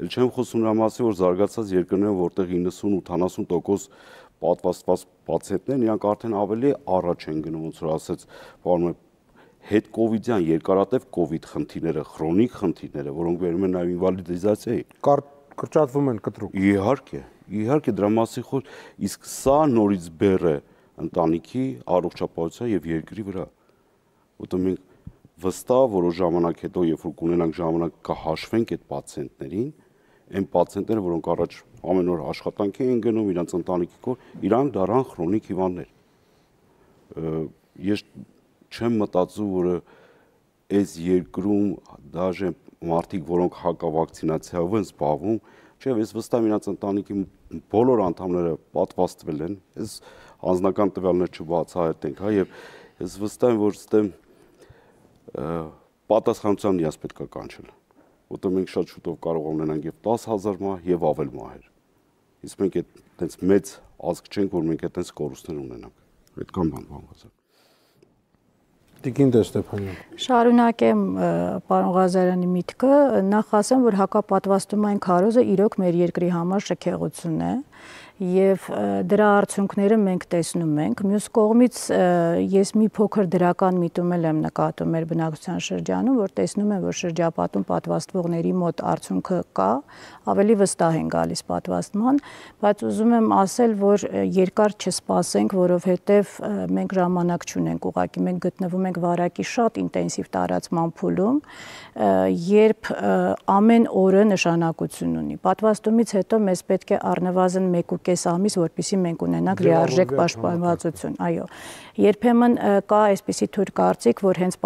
Էլ չեմ խոսում նրա մասին, որ զարգացած երկրները, որտեղ 90-80% պատվաստված պացիենտներն իրանք արդեն ավելի առաջ են գնում, ոնց որ ասեց պարոն հետ կովիդյան երկարատև կովիդ խնդիրները, քրոնիկ խնդիրները, որոնք վերում են նաև ինվալիդիզացիայի։ Կարդ կրճատվում են կտրուկ։ Իհարկե, իհարկե դրա մասին խոր, իսկ սա նորից բեր է ընտանիքի առողջապահության եւ երկրի վրա։ Որտեղ մենք վստահ որոշ ժամանակ հետո, երբ որ կունենանք ժամանակ կհաշվենք այդ պացիենտներին, այն պացիենտները, որոնք առաջ ամեն օր աշխատանքի են գնում իրենց ընտանիքի կոր, իրանք դառան քրոնիկ հիվանդներ։ Ես չեմ մտածում, որ այս երկրում դաժե մարդիկ, որոնք հակավակցինացիայով են զբաղվում, չէ, ես վստահ եմ իրաց ընտանիքի բոլոր անդամները պատվաստվել են։ Ես անձնական տվյալներ չբացահայտենք, հա, եւ ես վստահ եմ, որ ստեմ պատասխանության իրաց պետք է կանչել, որտեղ մենք շատ շուտով կարող ունենանք եւ 10000 մահ եւ ավել մահեր։ Իսկ մենք այդ տենց մեծ ազգ չենք, որ մենք այդպես կորուստներ ունենանք։ Այդքան բան բան ասեմ։ Տիկին դե Ստեփանյան։ Շարունակեմ պարոն Ղազարյանի միտքը, նախ ասեմ, որ հակապատվաստումային քարոզը իրոք մեր երկրի համար շքեղություն է եւ դրա արդյունքները մենք տեսնում ենք։ Մյուս կողմից ես մի փոքր դրական միտում էլ եմ նկատում մեր բնակության շրջանում, որ տեսնում եմ, որ շրջապատում պատվաստվողների մոտ արդյունքը կա, ավելի վստահ են գալիս պատվաստման, բայց ուզում եմ ասել, որ երկար չսպասենք, որովհետեւ մենք ժամանակ չունենք, ուղղակի մենք գտնվում ենք վարակի շատ ինտենսիվ տարածման փուլում, երբ ամեն օրը նշանակություն ունի։ Պատվաստումից հետո մեզ պետք է առնվազն 1.5 կես ամիս, որպիսի մենք ունենանք լիարժեք պաշտպանվածություն, այո։ Երբեմն կա այսպիսի թույլ կարծիք, որ հենց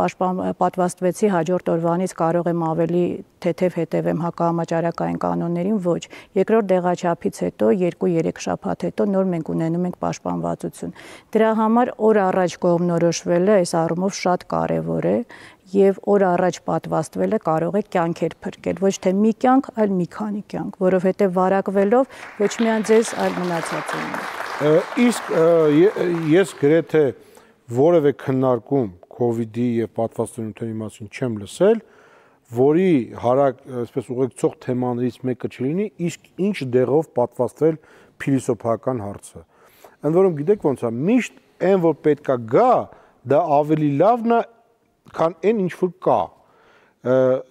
պատվաստվեցի հաջորդ օրվանից կարող եմ ավելի թեթև հետևեմ հակահամաճարակային կանոններին, ոչ։ Երկրորդ դեղաչափից հետո 2-3 շաբաթ հետո նոր մենք ունենում ենք պաշտպանվածություն։ Դրա համար օր առաջ կողմնորոշվելը այս առումով շատ կարևոր է եւ օր առաջ պատվաստվելը կարող է կյանքեր փրկել, ոչ թե մի կյանք, այլ մի քանի կյանք, որովհետեւ վարակվելով ոչ միայն ձեզ, այլ մնացած են։ Իսկ ես գրեթե որևէ քննարկում COVID-ի եւ պատվաստանյութերի մասին չեմ լսել, որի հարակ, այսպես ուղեկցող թեմաներից մեկը չլինի, իսկ ինչ դեղով պատվաստվել փիլիսոփայական հարցը։ Ընդ որում գիտեք ոնց է, միշտ այն որ պետքա գա, դա ավելի լավն է քան այն ինչ որ կա։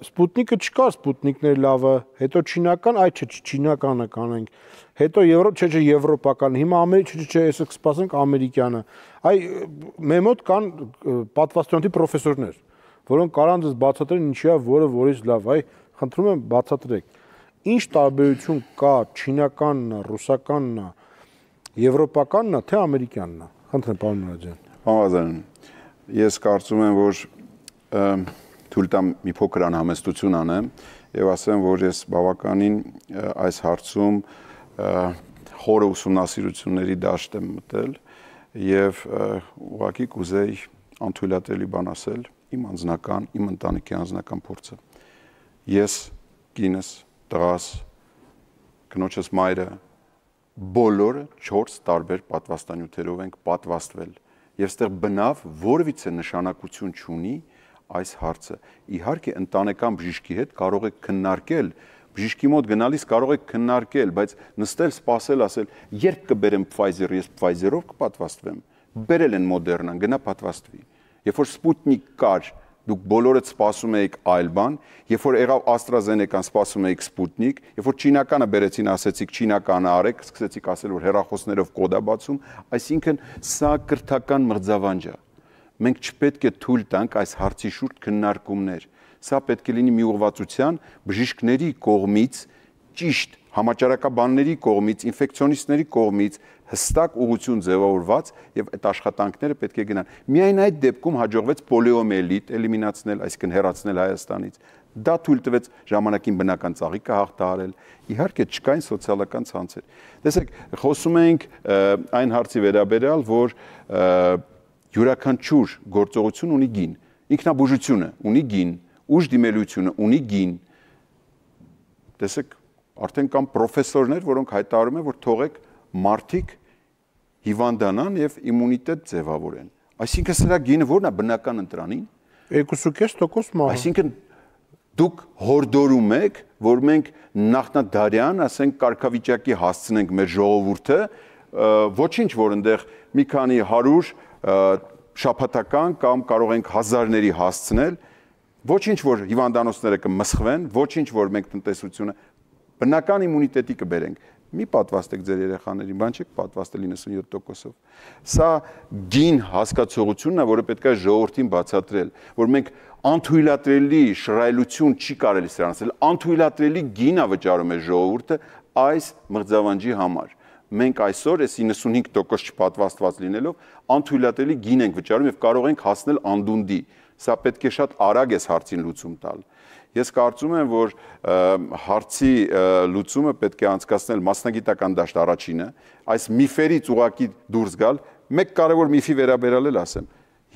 Սպուտնիկը չկա, սպուտնիկներ լավը, հետո չինական, այ չէ, չինականը կանենք։ Հետո եվրո, չէ, չէ, եվրոպական, հիմա ամերիկ, չէ, չէ, այսը կսպասենք ամերիկյանը։ Այ մեր մոտ կան պատվաստանյութի պրոֆեսորներ, որոնք կարան դες բացատրեն ինչիա որը որից լավ, այ խնդրում եմ բացատրեք։ Ինչ տարբերություն կա չինականն, ռուսականն, եվրոպականն, թե ամերիկյանն։ Խնդրեմ, պարոն Նուրաջյան։ Պարոն Ազարյան, ես կարծում եմ, որ թույլ տամ մի փոքր անհամեստություն անեմ եւ ասեմ, որ ես բավականին այս հարցում խորը ուսումնասիրությունների դաշտ եմ մտել եւ ուղղակի կուզեի անթույլատրելի բան ասել իմ անձնական, իմ ընտանիքի անձնական փորձը։ Ես կինս, տղաս, կնոջս մայրը բոլորը 4 տարբեր պատվաստանյութերով ենք պատվաստվել։ Եվ ստեղ բնավ որևիցե նշանակություն չունի, այս հարցը։ Իհարկե ընտանեկան բժշկի հետ կարող եք քննարկել, բժշկի մոտ գնալիս կարող եք քննարկել, բայց նստել, սպասել, ասել, երբ կբերեմ Pfizer-ը, ես Pfizer-ով կպատվաստվեմ։ Բերել են Moderna-ն, գնա պատվաստվի։ Երբ որ Sputnik կար, դուք բոլորը սպասում էիք այլ բան, երբ որ եղավ AstraZeneca-ն, սպասում էիք Sputnik, երբ որ Չինականը բերեցին, ասեցիք Չինականը արեք, սկսեցիք ասել որ հերախոսներով կոդ է բացում, այսինքն սա կրթական մղձավանջ է։ Մենք չպետք է թույլ տանք այս հարցի շուրջ քննարկումներ։ Սա պետք է լինի մի ուղղվածության բժիշկների կողմից ճիշտ համաճարակաբանների կողմից, ինֆեկցիոնիստների կողմից հստակ ուղություն ձևավորված եւ այդ աշխատանքները պետք է գնան։ Միայն այդ դեպքում հաջողվեց պոլիոմիելիտ էլիմինացնել, այսինքն հեռացնել Հայաստանից։ Դա թույլ տվեց ժամանակին բնական ծաղիկը հաղթահարել։ Իհարկե չկային սոցիալական ցանցեր։ Տեսեք, խոսում ենք այն հարցի վերաբերյալ, որ և, յուրաքանչյուր գործողություն ունի գին, ինքնաբուժությունը ունի գին, ուժ դիմելությունը ունի գին։ Տեսեք, արդեն կան պրոֆեսորներ, որոնք հայտարարում են, որ թողեք մարդիկ հիվանդանան եւ իմունիտետ ձևավորեն։ Այսինքն սրա գինը ո՞րն է բնական ընտրանին։ 2.5% մահ։ Այսինքն դուք հորդորում եք, որ մենք նախնադարյան, ասենք, կարգավիճակի հասցնենք մեր ժողովուրդը, ոչինչ որ այնտեղ մի քանի 100 շապատական կամ կարող ենք հազարների հասցնել, ոչինչ որ հիվանդանոցները կմսխվեն, ոչինչ որ մենք տնտեսությունը բնական իմունիտետի կբերենք։ Մի պատվաստեք ձեր երեխաներին, բան չեք պատվաստել 97%-ով։ Սա գին հասկացողությունն է, որը պետք է ժողովրդին բացատրել, որ մենք անթույլատրելի շռայլություն չի կարելի սրանցել, անթույլատրելի գին է վճարում է ժողովուրդը այս մղձավանջի համար մենք այսօր այս 95% չպատվաստված լինելով անթույլատրելի գին ենք վճարում եւ կարող ենք հասնել անդունդի։ Սա պետք է շատ արագ էս հարցին լուծում տալ։ Ես կարծում եմ, որ հարցի լուծումը պետք է անցկացնել մասնագիտական դաշտ առաջինը, այս միֆերից ուղակի դուրս գալ։ Մեկ կարևոր միֆի վերաբերալ էլ ասեմ։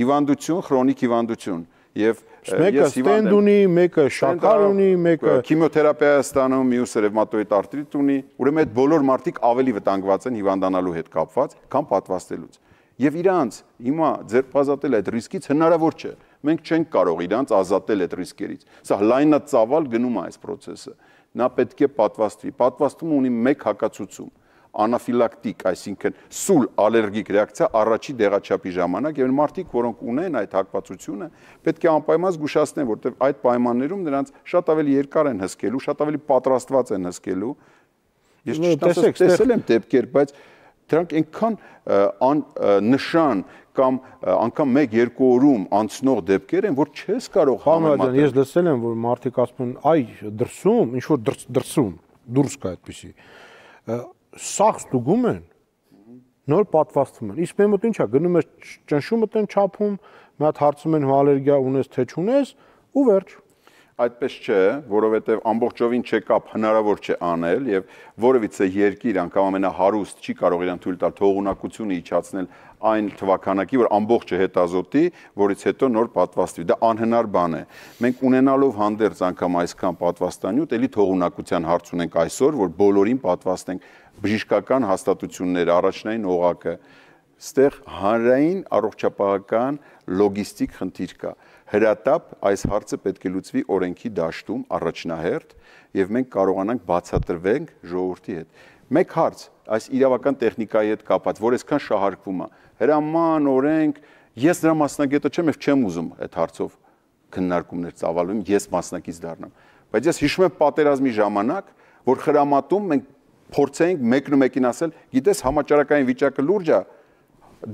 Հիվանդություն, քրոնիկ հիվանդություն, հիվանդություն եւ մեկը ստենդ ունի, մեկը շաքար ունի, մեկը քիմիոթերապիա է ստանում, մյուսը ռևմատոիդ արտրիտ ունի, ուրեմն այդ բոլոր մարդիկ ավելի վտանգված են հիվանդանալու հետ կապված, քան պատվաստելուց։ Եվ իրանց հիմա ձերբ ազատել այդ ռիսկից հնարավոր չէ։ Մենք չենք կարող իրանց ազատել այդ ռիսկերից։ Սա լայնածավալ գնում է այս process-ը։ Նա պետք է պատվաստվի։ Պատվաստումը ունի մեկ հակացուցում անաֆիլակտիկ, այսինքն սուլ ալերգիկ ռեակցիա առաջի դեղաչափի ժամանակ եւ մարդիկ, որոնք ունեն այդ հակվածությունը, պետք է անպայման զգուշացնեն, որովհետեւ այդ պայմաններում նրանց շատ ավելի երկար են հսկելու, շատ ավելի պատրաստված են հսկելու։ Ես չտեսեք, տեսել եմ դեպքեր, բայց դրանք այնքան նշան կամ անգամ 1-2 օրում անցնող դեպքեր են, որ չես կարող համեմատել։ Ես լսել եմ, որ մարդիկ ասում են, այ դրսում, ինչ որ դրսում դուրս կա այդպեսի սաղ ստուգում են, նոր պատվաստվում են։ Իսկ մեր մոտ ինչա, գնում ես ճնշումը տեն չափում, մի հատ հարցում են հո ալերգիա ունես թե չունես ու վերջ այդպես չէ, որովհետև ամբողջովին չեկապ հնարավոր չէ անել եւ որևիցե երկիր անգամ ամենահարուստ չի կարող իրան թույլ տալ թողունակությունը իջացնել այն թվականակի, որ ամբողջը հետազոտի, որից հետո նոր պատվաստվի։ Դա անհնար բան է։ Մենք ունենալով հանդերձ անգամ այսքան պատվաստանյութ, ելի թողունակության հարց ունենք այսօր, որ բոլորին պատվաստենք բժշկական հաստատությունները, առաջնային օղակը, ստեղ հանրային առողջապահական լոգիստիկ խնդիր կա։ Հրատապ այս հարցը պետք է լուծվի օրենքի դաշտում առաջնահերթ եւ մենք կարողանանք բացատրվենք ժողովրդի հետ։ Մեկ հարց այս իրավական տեխնիկայի հետ կապված, որ այսքան շահարկվում է։ Հրաման, օրենք, ես դրա մասնագետը չեմ եւ չեմ ուզում այդ հարցով քննարկումներ ծավալում, ես մասնակից դառնամ։ Բայց ես հիշում եմ պատերազմի ժամանակ, որ խրամատում մենք փորձենք մեկնումեկին ասել, գիտես համաճարակային վիճակը լուրջ է,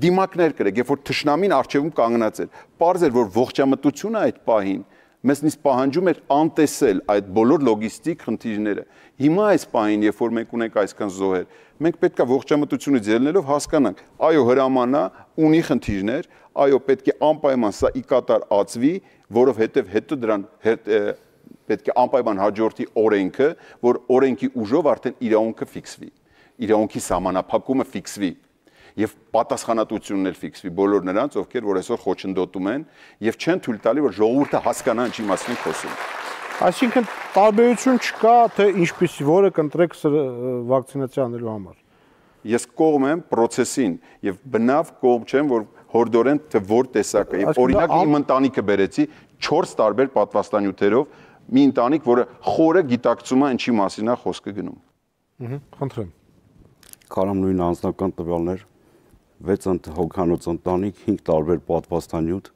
դիմակներ կրեք, երբ որ թշնամին արջևում կանգնած էր։ Պարզ էր, որ ողջամտությունը այդ պահին մեզ նիս պահանջում էր անտեսել այդ բոլոր լոգիստիկ խնդիրները։ Հիմա այս պահին, երբ որ մենք ունենք այսքան զոհեր, մենք պետք է ողջամտությունը ձելնելով հասկանանք, այո, հրամանա ունի խնդիրներ, այո, պետք է անպայման սա ի կատար ածվի, որովհետև հետո դրան հետ, պետք է անպայման հաջորդի օրենքը, որ օրենքի ուժով արդեն իրավունքը ֆիքսվի, իրավունքի համանախապակումը ֆիքսվի եւ պատասխանատվությունն էլ ֆիքսվի բոլոր նրանց, ովքեր որ այսօր խոչընդոտում են եւ չեն թույլ տալի, որ ժողովուրդը հասկանա ինչի մասին խոսում։ Այսինքն տարբերություն չկա, թե ինչպես որը կընտրեք վակցինացիա անելու համար։ Ես կողմ եմ process-ին եւ բնավ կողմ չեմ, որ հորդորեն թե որ տեսակը։ Եվ օրինակ իմ ընտանիքը բերեցի 4 տարբեր պատվաստանյութերով մի ընտանիք, որը խորը գիտակցում է ինչի մասին է խոսքը գնում։ Ահա, խնդրեմ։ Կարամ նույն անձնական տվյալներ 6 հոգանոց ընտանիք 5 տարբեր պատվաստանյութ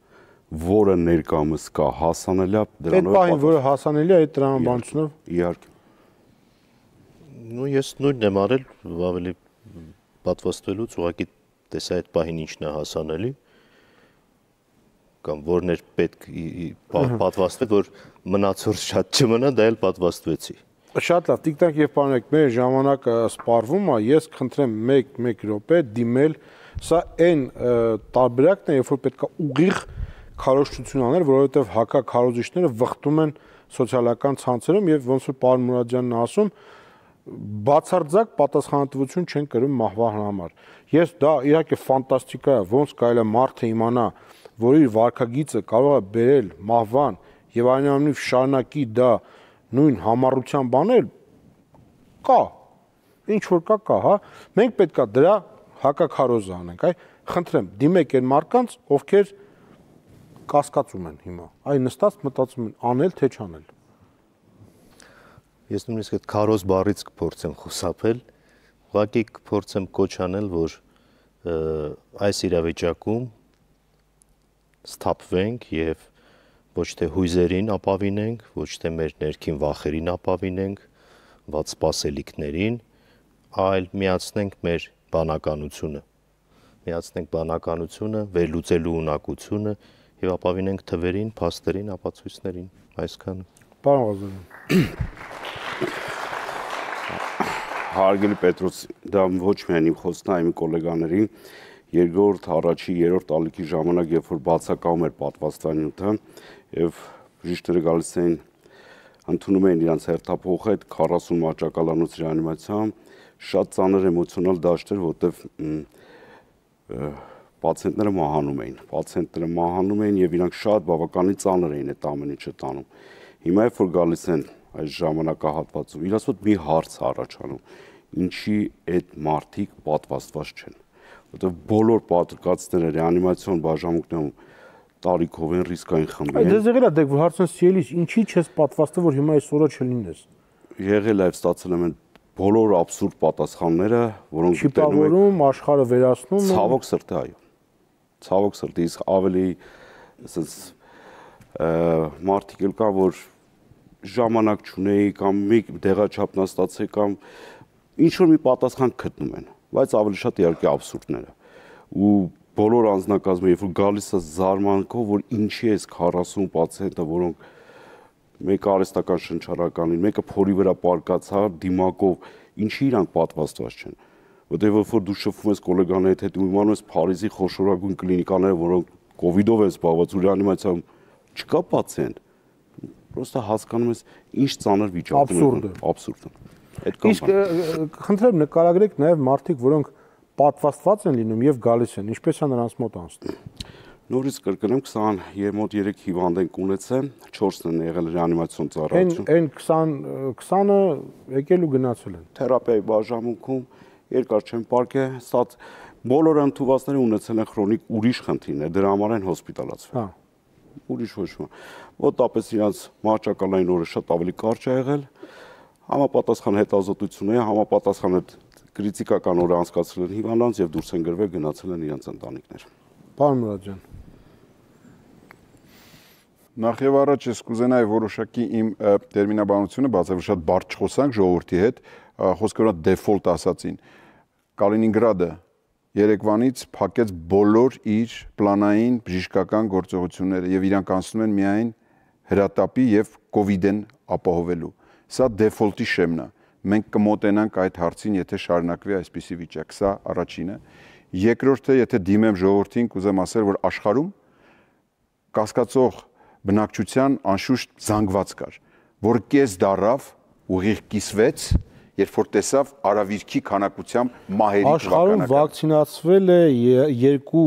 որը ներկայումս կա հասանելիա դրանով Այդ բանը որը հասանելի է այդ տրամաբանությունով իհարկե նու ես նույնն եմ արել ավելի պատվաստվելուց ուղղակի տեսա այդ բանը ինչն է հասանելի կամ որն էր պետք պատվաստել, որ մնացորդ շատ չմնա, դա էլ պատվաստվեցի։ Շատ լավ, տիկտակ եւ պարոնեք, մեր ժամանակը սպառվում է, ես քննեմ 1-1 րոպե դիմել, սա այն տարբերակն է, երբ որ պետքա ուղիղ քարոշչություն անել, որովհետեւ հակա քարոզիչները վխտում են սոցիալական ցանցերում եւ ոնց որ պարոն Մուրադյանն ասում, բացարձակ պատասխանատվություն չեն կրում մահվան համար։ Ես դա իհարկե ֆանտաստիկա է, ոնց կարելի է մարդը իմանա, որ իր վարկագիծը կարող է բերել մահվան եւ այնուամենայնիվ շարնակի դա նույն համառության բանել կա ինչ որ կա կա հա մենք պետքա դրա հակակարոզ անենք այ խնդրեմ դիմեք այն մարդկանց ովքեր կասկածում են հիմա այ նստած մտածում են անել թե չանել ես նույնիսկ այդ քարոզ բառից կփորձեմ խուսափել ուղղակի կփորձեմ կոչ անել որ այս իրավիճակում սթափվենք եւ ոչ թե հույզերին ապավինենք, ոչ թե մեր ներքին վախերին ապավինենք, ված սпасելիքներին, այլ միացնենք մեր բանականությունը։ Միացնենք բանականությունը, վերլուծելու ունակությունը եւ ապավինենք թվերին, փաստերին, ապացույցներին։ Այսքանը։ Պարոն Ղազարյան հարգելի Պետրոս, դա ոչ միայն իմ խոսքն է, այլ իմ գոլեգաներին, երկրորդ առաջի երրորդ ալիքի ժամանակ երբ որ բացակայում էր պատվաստանյութը եւ բժիշկները գալիս էին ընդունում էին իրանց հերթափոխը այդ 40 մաճակալանոց ռեանիմացիայում շատ ծանր էմոցիոնալ դաշտ էր որտեվ պացիենտները մահանում էին պացիենտները մահանում էին եւ իրանք շատ բավականին ծանր էին այդ ամեն ինչը տանում հիմա երբ որ գալիս են այս ժամանակահատվածում իրաց մոտ մի հարց առաջանում ինչի այդ մարդիկ պատվաստված չեն որտեղ բոլոր պատկածները ռեանիմացիոն բաժանմունքներում տարիքով են ռիսկային խմբի են։ Այդ դες եղել է դեք որ հարցն սիրելիս, ինչի՞ չես պատվաստը որ հիմա այս օրը չլինես։ Եղել է, ստացել եմ բոլոր абսուրդ պատասխանները, որոնք գտնում են։ Չիպավորում, աշխարհը վերացնում։ Ցավոք սրտի, այո։ Ցավոք սրտի, իսկ ավելի ասես մարդիկ էլ կա, որ ժամանակ չունեի կամ մի դեղաչափնաստացի կամ ինչ որ մի պատասխան գտնում են բայց ավելի շատ իհարկե աբսուրդները։ Ու բոլոր անձնակազմը, երբ որ գալիս է զարմանքով, որ ինչի էս 40 պացիենտը, որոնք մեկը արեստական շնչառականին, մեկը փորի վրա պարկացա դիմակով, ինչի իրանք պատվաստված չեն։ Որտեւ երբ որ դու շփվում ես գոլեգաների հետ, դու իմանում ես Փարիզի խոշորագույն կլինիկաները, որոնք կ ូវ իդով են զբաղված, ու ռեանիմացիայում չկա պացիենտ։ Պրոստը հասկանում ես ինչ ծանր վիճակում է։ Աբսուրդ է։ Աբսուրդ է։ Այդ կողմը։ Իսկ խնդրեմ նկարագրեք նաև մարդիկ, որոնք պատվաստված են լինում եւ գալիս են, ինչպես է նրանց մոտ անցնում։ Նորից կրկնեմ 20 եւ մոտ 3 հիվանդ են կունեցել, 4-ն են եղել ռեանիմացիոն ծառայություն։ Այն 20 20-ը եկել ու գնացել են։ Թերապիայի բաժանմունքում երկար չեն պարկե, սա բոլոր ընդուվածները ունեցել են քրոնիկ ուրիշ խնդիրներ, դրա համար են հոսպիտալացվել։ Հա ուրիշ ոչ մա։ Ոտապես իրանց մահճակալային օրը շատ ավելի կարճ է եղել, համապատասխան հետազոտությունները, համապատասխան այդ քրիտիկական օրը անցկացրել են հիվանդանց եւ դուրս են գրվել գնացել են իրենց ընտանիքներ։ Պարոն Մուրադյան։ Նախ եւ առաջ ես կուզենայի որոշակի իմ տերմինաբանությունը բացել շատ բարդ չխոսանք ժողովրդի հետ, խոսքը որ դեֆոլտ ասացին։ Կալինինգրադը Երևանից փակեց բոլոր իր պլանային բժշկական գործողությունները եւ իրանք անցնում են միայն հրատապի եւ կ ូវ իդեն ապահովելու։ Սա դեֆոլտի շեմն է։ Մենք կմոտենանք այդ հարցին, եթե շարունակվի այսպիսի վիճակ։ Սա առաջինը։ Երկրորդը, եթե դիմեմ ժողովրդին, կուզեմ ասել, որ աշխարհում կասկածող բնակչության անշուշտ զանգված կար, որ կես դարավ ուղիղ կիսվեց երբ որ տեսավ արավիրքի քանակությամբ մահերի թվականական աշխարհում վակցինացվել է երկու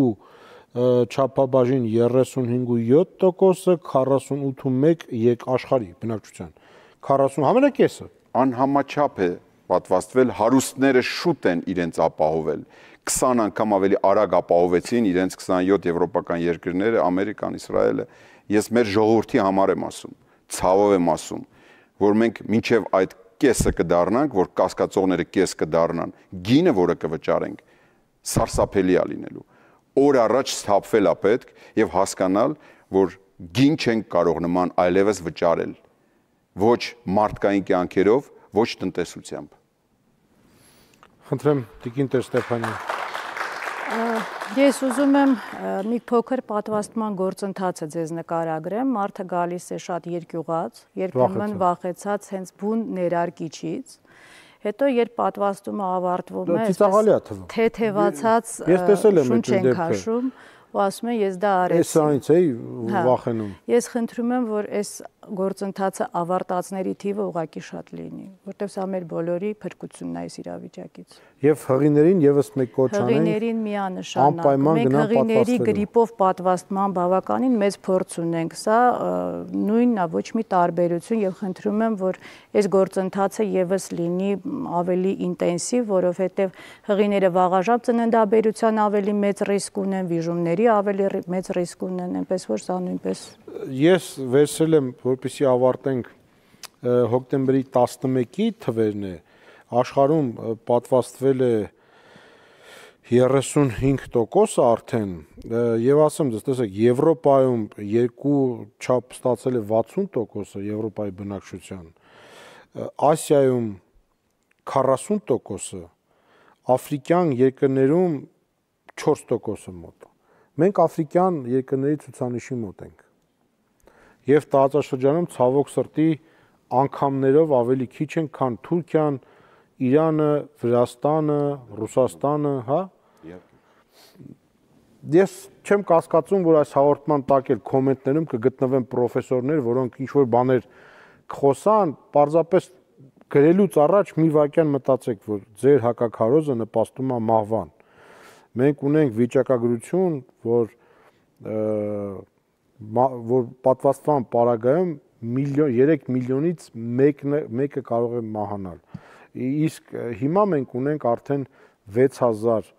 չափաբաժին 35.7%-ը 48.1 եկ աշխարհի բնակչության 40 համենակեսը անհամաչափ է պատվաստվել, հարուստները շուտ են իրենց ապահովել։ 20 անգամ ավելի արագ ապահովեցին իրենց 27 եվրոպական երկրները, Ամերիկան, Իսրայելը։ Ես մեր ժողովրդի համար եմ ասում, ցավով եմ ասում, որ մենք մինչև այդ կեսը կդառնանք, որ կասկածողները կես կդառնան, գինը, որը կվճարենք, սարսափելի է լինելու։ Օր առաջ սթափվել է պետք եւ հասկանալ, որ գին չենք կարող նման այլևս վճարել ոչ մարդկային կյանքերով, ոչ տնտեսությամբ։ Խնդրեմ Տիկին Տեր-Ստեփանյան։ Ես ուզում եմ մի փոքր պատվաստման գործընթացը ձեզ նկարագրեմ։ Մարդը գալիս է շատ երկյուղած, երբեմն վախեցած հենց բուն ներարկիչից։ Հետո երբ պատվաստումը ավարտվում է, թեթևացած շունչ են քաշում ու ասում են ես դա արեցի։ Ես այնից էի հա։ վախենում։ Ես խնդրում եմ, որ այս գործընթացը ավարտածների թիվը ուղակի շատ լինի, որտեղ սա մեր բոլորի փրկությունն է այս իրավիճակից։ Եվ հղիներին եւս մեկ կոչ անենք։ Հղիներին միանշանակ։ Մենք հղիների գրիպով պատվաստման բավականին մեծ փորձ ունենք։ Սա նույնն է, ոչ մի տարբերություն եւ խնդրում եմ, որ այս գործընթացը եւս լինի ավելի ինտենսիվ, որովհետեւ հղիները վաղաժամ ծննդաբերության ավելի մեծ ռիսկ ունեն, վիժումների ավելի մեծ ռիսկ ունեն, այնպես որ սա նույնպես ես վերցրել եմ, որպեսզի ավարտենք հոկտեմբերի 11-ի թվերն է, աշխարհում պատվաստվել է 35%-ը արդեն եւ ասեմ դες տեսեք Եվրոպայում երկու չափ ստացել է 60%-ը Եվրոպայի բնակչության Ասիայում 40%-ը աֆրիկյան երկրներում 4%-ը մոտ։ Մենք աֆրիկյան երկրների ցուցանիշի մոտ ենք եւ տարածաշրջանում ցավոք սրտի անգամներով ավելի քիչ են, քան Թուրքիան, Իրանը, Վրաստանը, Ռուսաստանը, հա? Ես չեմ կասկածում, որ այս հաղորդման տակ էլ կոմենտներում կգտնվեն պրոֆեսորներ, որոնք ինչ որ բաներ խոսան, parzapes գրելուց առաջ մի վայրկյան մտածեք, որ ձեր հակակարոզը նպաստում է մահվան։ Մենք ունենք վիճակագրություն, որ և, որ պատվաստման պարագայում միլիոն 3 միլիոնից մեկը մեկը կարող է մահանալ։ Իսկ հիմա մենք ունենք արդեն 6000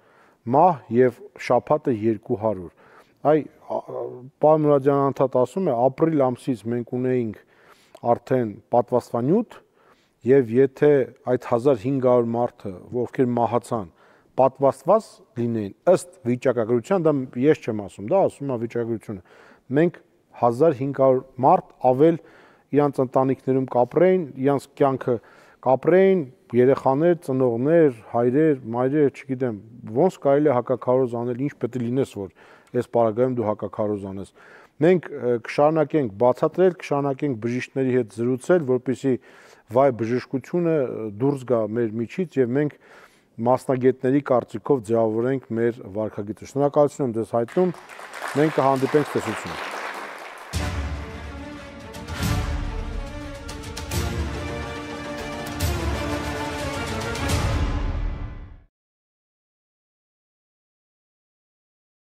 մահ եւ շաբաթը 200։ Այ պարոն Մուրադյան անդադ ասում է ապրիլ ամսից մենք ունեինք արդեն պատվաստանյութ եւ եթե այդ 1500 մարդը ովքեր մահացան պատվաստված լինեն ըստ վիճակագրության դա ես չեմ ասում դա ասում է վիճակագրությունը մենք 1500 մարդ ավել իրանց ընտանիքներում կապրեին, իրանց կյանքը կապրեին, երեխաներ, ծնողներ, հայրեր, մայրեր, չգիտեմ, ոնց կարելի է հակակարոզ անել, ինչ պետք է լինես, որ այս պարագայում դու հակակարոզ անես։ Մենք կշարունակենք բացատրել, կշարունակենք բժիշկների հետ զրուցել, որպեսզի վայ բժշկությունը դուրս գա մեր միջից եւ մենք մասնագետների կարծիքով ձևավորենք մեր վարքագիծը։ Շնորհակալություն եմ ձեզ հայտնում։ Մենք կհանդիպենք տեսություն։